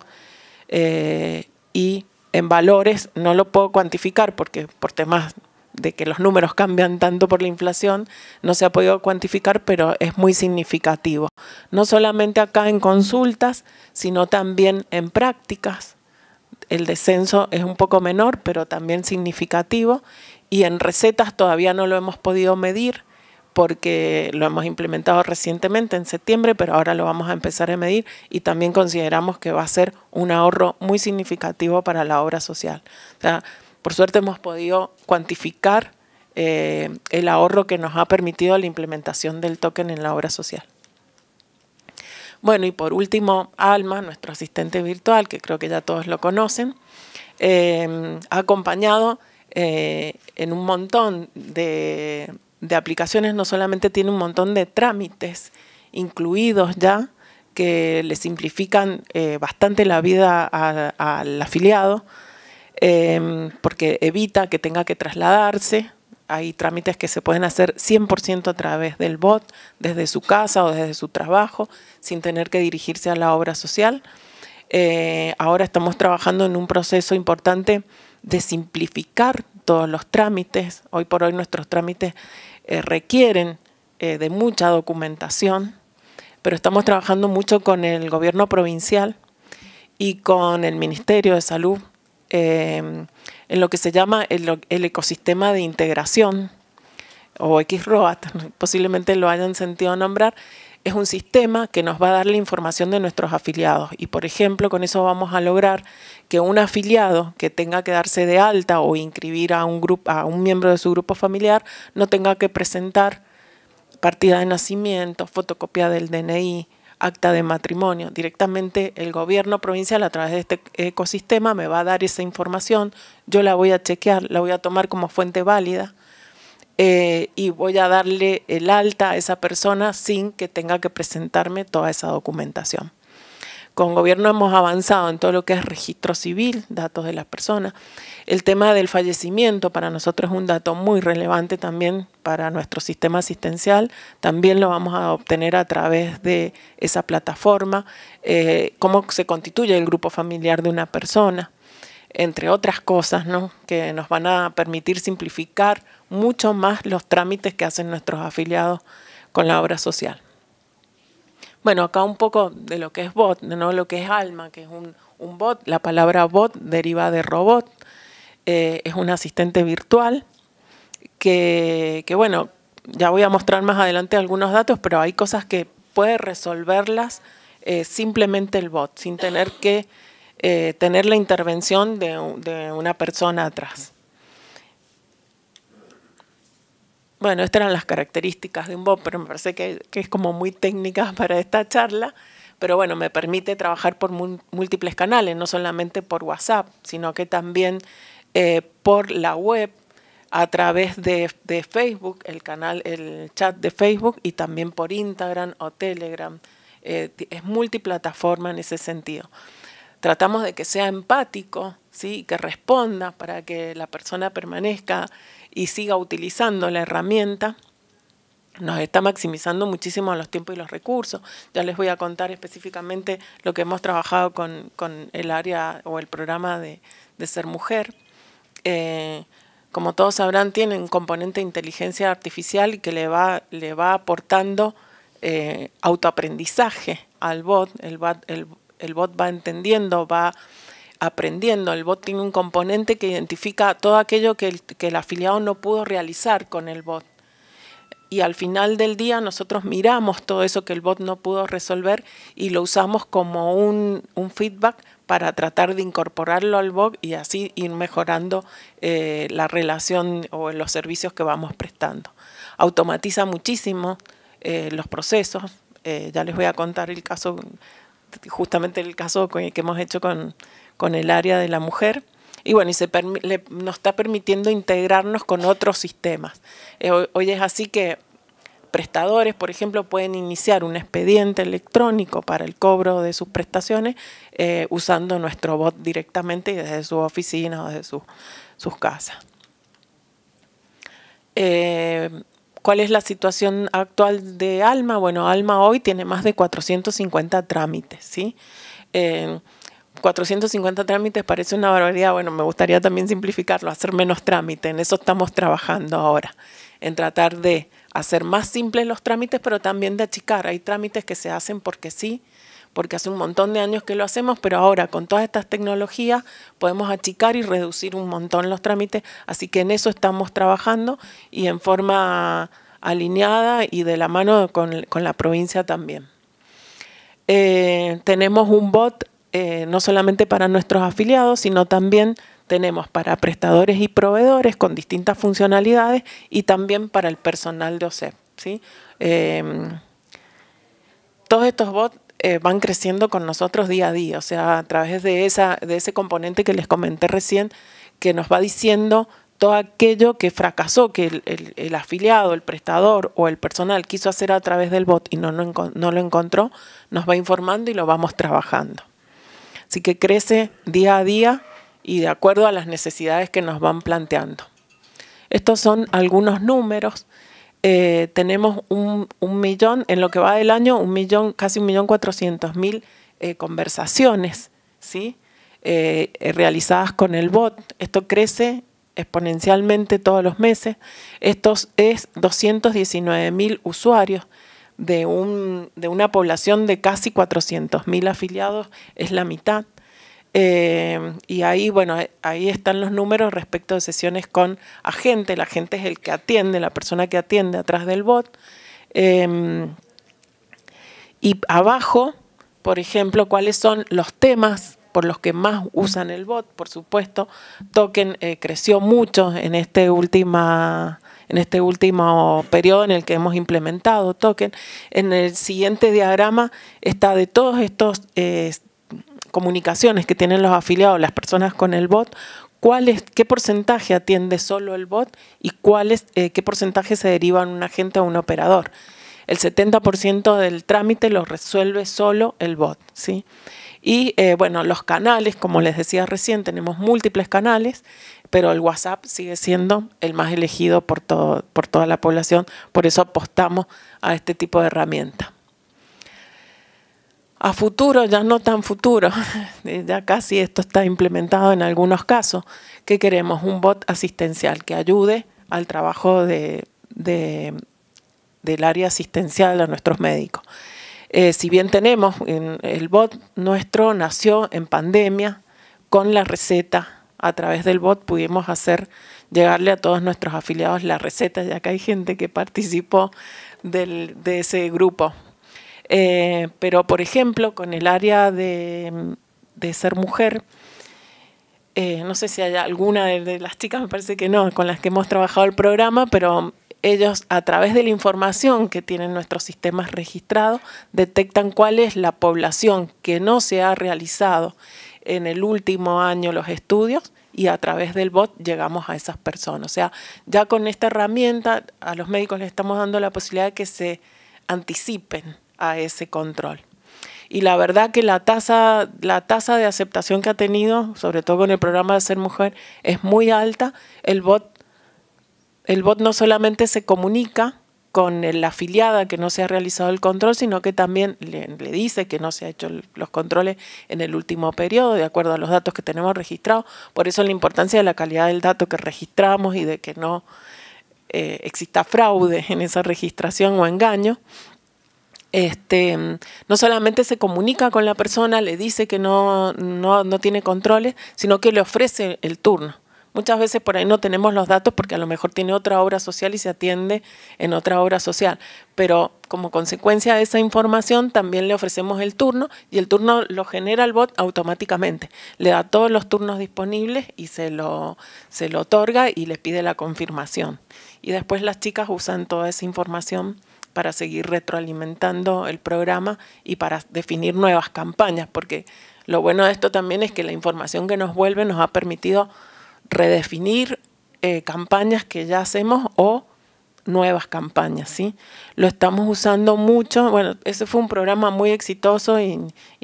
Eh, y en valores no lo puedo cuantificar porque por temas de que los números cambian tanto por la inflación, no se ha podido cuantificar, pero es muy significativo. No solamente acá en consultas, sino también en prácticas. El descenso es un poco menor, pero también significativo. Y en recetas todavía no lo hemos podido medir porque lo hemos implementado recientemente en septiembre, pero ahora lo vamos a empezar a medir y también consideramos que va a ser un ahorro muy significativo para la obra social. Por suerte hemos podido cuantificar eh, el ahorro que nos ha permitido la implementación del token en la obra social. Bueno, y por último, Alma, nuestro asistente virtual, que creo que ya todos lo conocen, eh, ha acompañado eh, en un montón de, aplicaciones, no solamente tiene un montón de trámites incluidos ya, que le simplifican bastante la vida al afiliado, Em, porque evita que tenga que trasladarse. Hay trámites que se pueden hacer 100% a través del bot, desde su casa o desde su trabajo, sin tener que dirigirse a la obra social. Eh, ahora estamos trabajando en un proceso importante de simplificar todos los trámites. Hoy por hoy nuestros trámites eh, requieren eh, de mucha documentación, pero estamos trabajando mucho con el gobierno provincial y con el Ministerio de Salud Em, en lo que se llama el, ecosistema de integración o XROAT, posiblemente lo hayan sentido nombrar, es un sistema que nos va a dar la información de nuestros afiliados. Y, por ejemplo, con eso vamos a lograr que un afiliado que tenga que darse de alta o inscribir a un, grupo, a un miembro de su grupo familiar no tenga que presentar partida de nacimiento, fotocopia del DNI, acta de matrimonio. Directamente el gobierno provincial a través de este ecosistema me va a dar esa información, yo la voy a chequear, la voy a tomar como fuente válida eh, y voy a darle el alta a esa persona sin que tenga que presentarme toda esa documentación con gobierno hemos avanzado en todo lo que es registro civil, datos de las personas. El tema del fallecimiento para nosotros es un dato muy relevante también para nuestro sistema asistencial. También lo vamos a obtener a través de esa plataforma, eh, cómo se constituye el grupo familiar de una persona, entre otras cosas, que nos van a permitir simplificar mucho más los trámites que hacen nuestros afiliados con la obra social. Bueno, acá un poco de lo que es bot, ¿no? Lo que es alma, que es un, bot. La palabra bot deriva de robot. Eh, es un asistente virtual que, que, bueno, ya voy a mostrar más adelante algunos datos, pero hay cosas que puede resolverlas eh, simplemente el bot, sin tener que eh, tener la intervención de una persona atrás. Bueno, estas eran las características de un bot, pero me parece que, es como muy técnica para esta charla. Pero bueno, me permite trabajar por múltiples canales, no solamente por WhatsApp, sino que también eh, por la web, a través de, Facebook, el canal, el chat de Facebook y también por Instagram o Telegram. Eh, es multiplataforma en ese sentido. Tratamos de que sea empático, ¿sí? que responda para que la persona permanezca y siga utilizando la herramienta, nos está maximizando muchísimo los tiempos y los recursos. Ya les voy a contar específicamente lo que hemos trabajado con, el área o el programa de, ser mujer. Eh, como todos sabrán, tiene un componente de inteligencia artificial que le va, le va aportando eh, autoaprendizaje al bot. el bot va entendiendo, va aprendiendo. El bot tiene un componente que identifica todo aquello que el, afiliado no pudo realizar con el bot. Y al final del día nosotros miramos todo eso que el bot no pudo resolver y lo usamos como un, feedback para tratar de incorporarlo al bot y así ir mejorando eh, la relación o los servicios que vamos prestando. Automatiza muchísimo eh, los procesos. Eh, ya les voy a contar el caso justamente el caso que hemos hecho con, con el área de la mujer. Y bueno, y se nos está permitiendo integrarnos con otros sistemas. Eh, hoy, es así que prestadores, por ejemplo, pueden iniciar un expediente electrónico para el cobro de sus prestaciones eh, usando nuestro bot directamente desde su oficina o desde su, sus casas. Eh, ¿Cuál es la situación actual de Alma? Bueno, Alma hoy tiene más de 450 trámites, ¿sí? 450 trámites parece una barbaridad. Bueno, me gustaría también simplificarlo, hacer menos trámites. En eso estamos trabajando ahora, en tratar de hacer más simples los trámites, pero también de achicar. Hay trámites que se hacen porque sí, porque hace un montón de años que lo hacemos, pero ahora con todas estas tecnologías podemos achicar y reducir un montón los trámites. Así que en eso estamos trabajando y en forma alineada y de la mano con, la provincia también. Eh, tenemos un bot eh, no solamente para nuestros afiliados, sino también tenemos para prestadores y proveedores con distintas funcionalidades y también para el personal de OSEP. ¿sí? Em, todos estos bots eh, van creciendo con nosotros día a día, o sea, a través de, esa, de ese componente que les comenté recién, que nos va diciendo todo aquello que fracasó, que el, afiliado, el prestador o el personal quiso hacer a través del bot y no lo encontró, nos va informando y lo vamos trabajando. Así que crece día a día y de acuerdo a las necesidades que nos van planteando. Estos son algunos números. Eh, tenemos un, millón, en lo que va del año, un millón, casi un millón cuatrocientos mil eh, conversaciones, ¿sí? Eh, realizadas con el bot. Esto crece exponencialmente todos los meses. Esto es 219 mil usuarios de, un, de una población de casi 400.000 afiliados, es la mitad. Eh, y ahí, bueno, eh, ahí están los números respecto de sesiones con agente. El agente es el que atiende, la persona que atiende atrás del bot. Em, y abajo, por ejemplo, cuáles son los temas por los que más usan el bot, por supuesto. Token eh, creció mucho en este última en este último periodo en el que hemos implementado token. En el siguiente diagrama está de todos estos eh, comunicaciones que tienen los afiliados, las personas con el bot, qué porcentaje atiende solo el bot y cuál eh, qué porcentaje se deriva en un agente o un operador. El 70% del trámite lo resuelve solo el bot. ¿sí? Y eh, bueno, los canales, como les decía recién, tenemos múltiples canales, pero el WhatsApp sigue siendo el más elegido por, toda la población, por eso apostamos a este tipo de herramienta. A futuro, ya no tan futuro, ya casi esto está implementado en algunos casos, que queremos un bot asistencial que ayude al trabajo del área asistencial a nuestros médicos. Eh, si bien tenemos, el bot nuestro nació en pandemia con la receta. A través del bot pudimos hacer llegarle a todos nuestros afiliados la receta, ya que hay gente que participó de ese grupo. Eh, pero, por ejemplo, con el área de, ser mujer, eh, no sé si hay alguna de, las chicas, me parece que no, con las que hemos trabajado el programa, pero ellos a través de la información que tienen nuestros sistemas registrados detectan cuál es la población que no se ha realizado en el último año los estudios y a través del bot llegamos a esas personas. O sea, ya con esta herramienta a los médicos les estamos dando la posibilidad de que se anticipen a ese control. Y la verdad que la tasa, la tasa de aceptación que ha tenido, sobre todo con el programa de Ser Mujer, es muy alta. El bot el bot no solamente se comunica con la afiliada que no se ha realizado el control, sino que también le, dice que no se han hecho los controles en el último periodo, de acuerdo a los datos que tenemos registrados. Por eso la importancia de la calidad del dato que registramos y de que no eh, exista fraude en esa registración o engaño. Este, no solamente se comunica con la persona, le dice que no, no tiene controles, sino que le ofrece el turno. Muchas veces por ahí no tenemos los datos porque a lo mejor tiene otra obra social y se atiende en otra obra social, pero como consecuencia de esa información también le ofrecemos el turno y el turno lo genera el bot automáticamente. Le da todos los turnos disponibles y se lo, se lo otorga y le pide la confirmación. Y después las chicas usan toda esa información para seguir retroalimentando el programa y para definir nuevas campañas, porque lo bueno de esto también es que la información que nos vuelve nos ha permitido redefinir eh, campañas que ya hacemos o nuevas campañas, ¿sí? Lo estamos usando mucho. Bueno, ese fue un programa muy exitoso y,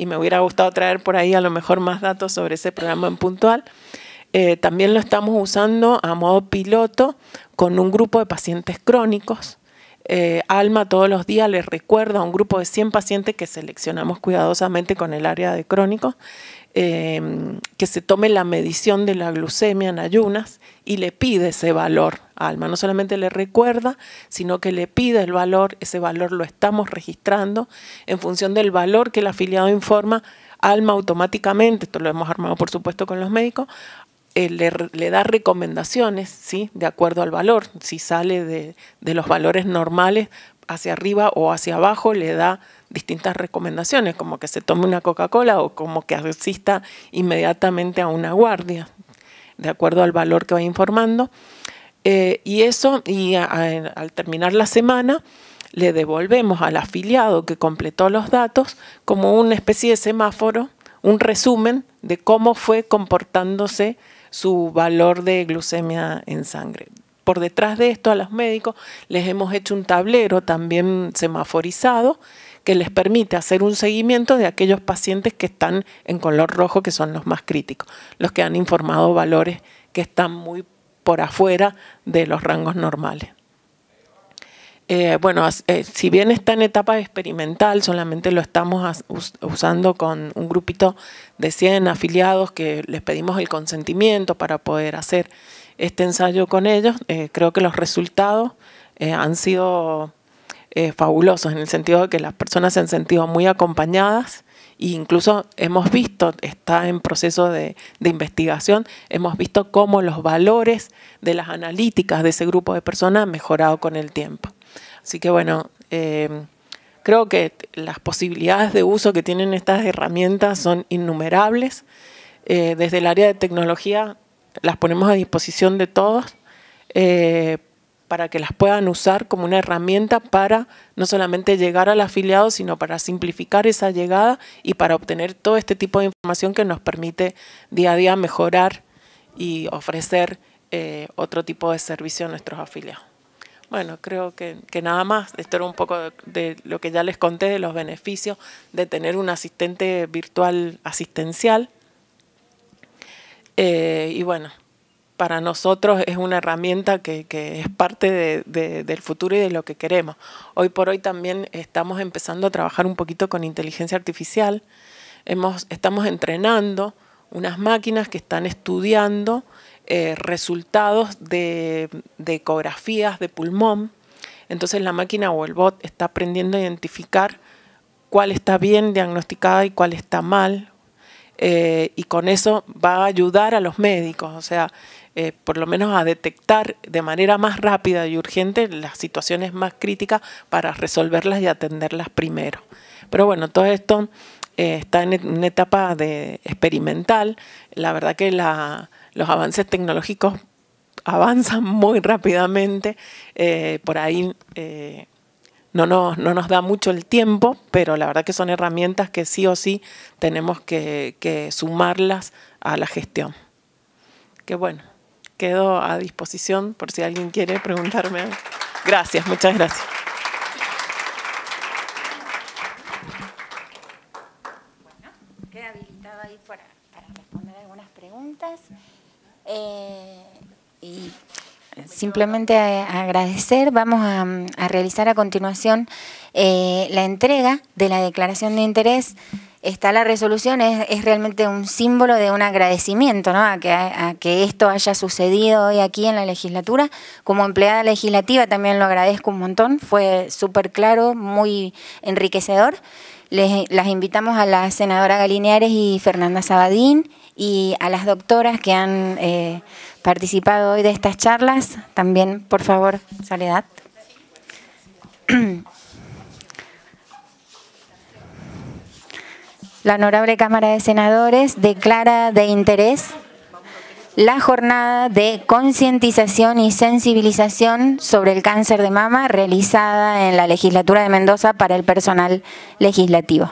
me hubiera gustado traer por ahí a lo mejor más datos sobre ese programa en puntual. Eh, también lo estamos usando a modo piloto con un grupo de pacientes crónicos. Eh, Alma todos los días les recuerda a un grupo de 100 pacientes que seleccionamos cuidadosamente con el área de crónicos Em, que se tome la medición de la glucemia en ayunas y le pide ese valor a Alma. No solamente le recuerda, sino que le pide el valor, ese valor lo estamos registrando en función del valor que el afiliado informa. Alma automáticamente, esto lo hemos armado por supuesto con los médicos, eh, le, da recomendaciones, ¿sí? De acuerdo al valor. Si sale de, de los valores normales hacia arriba o hacia abajo, le da distintas recomendaciones, como que se tome una Coca-Cola o como que asista inmediatamente a una guardia, de acuerdo al valor que va informando. Eh, y eso, y al terminar la semana, le devolvemos al afiliado que completó los datos como una especie de semáforo, un resumen de cómo fue comportándose su valor de glucemia en sangre. Por detrás de esto a los médicos les hemos hecho un tablero también semaforizado que les permite hacer un seguimiento de aquellos pacientes que están en color rojo, que son los más críticos, los que han informado valores que están muy por afuera de los rangos normales. Eh, bueno, eh, si bien está en etapa experimental, solamente lo estamos usando con un grupito de 100 afiliados que les pedimos el consentimiento para poder hacer este ensayo con ellos. Eh, creo que los resultados han sido eh, fabulosos, en el sentido de que las personas se han sentido muy acompañadas e incluso hemos visto, está en proceso de, investigación, hemos visto cómo los valores de las analíticas de ese grupo de personas han mejorado con el tiempo. Así que bueno, eh, creo que las posibilidades de uso que tienen estas herramientas son innumerables. Eh, desde el área de tecnología las ponemos a disposición de todos para que las puedan usar como una herramienta para no solamente llegar al afiliado, sino para simplificar esa llegada y para obtener todo este tipo de información que nos permite día a día mejorar y ofrecer eh, otro tipo de servicio a nuestros afiliados. Bueno, creo que, nada más. Esto era un poco de, lo que ya les conté, de los beneficios de tener un asistente virtual asistencial. Eh, y bueno, para nosotros es una herramienta que, es parte del futuro y de lo que queremos. Hoy por hoy también estamos empezando a trabajar un poquito con inteligencia artificial. estamos entrenando unas máquinas que están estudiando eh, resultados de, ecografías de pulmón. Entonces la máquina o el bot está aprendiendo a identificar cuál está bien diagnosticada y cuál está mal. Eh, y con eso va a ayudar a los médicos. O sea, eh, por lo menos a detectar de manera más rápida y urgente las situaciones más críticas para resolverlas y atenderlas primero. Pero bueno, todo esto eh, está en una e-, etapa de experimental. La verdad que los avances tecnológicos avanzan muy rápidamente. Eh, por ahí no, nos, no nos da mucho el tiempo, pero la verdad que son herramientas que sí o sí tenemos que, que sumarlas a la gestión. Qué bueno quedo a disposición por si alguien quiere preguntarme. Gracias, muchas gracias. Bueno, queda habilitado ahí para, responder algunas preguntas. Eh, y simplemente agradecer. Vamos a, realizar a continuación eh, la entrega de la declaración de interés está la resolución es, realmente un símbolo de un agradecimiento ¿no? a, que, que esto haya sucedido hoy aquí en la legislatura. Como empleada legislativa también lo agradezco un montón, fue súper claro, muy enriquecedor. Les, las invitamos a la senadora Galineares y Fernanda Sabadín y a las doctoras que han eh, participado hoy de estas charlas. También, por favor, Soledad. La Honorable Cámara de Senadores declara de interés la jornada de concientización y sensibilización sobre el cáncer de mama realizada en la legislatura de Mendoza para el personal legislativo.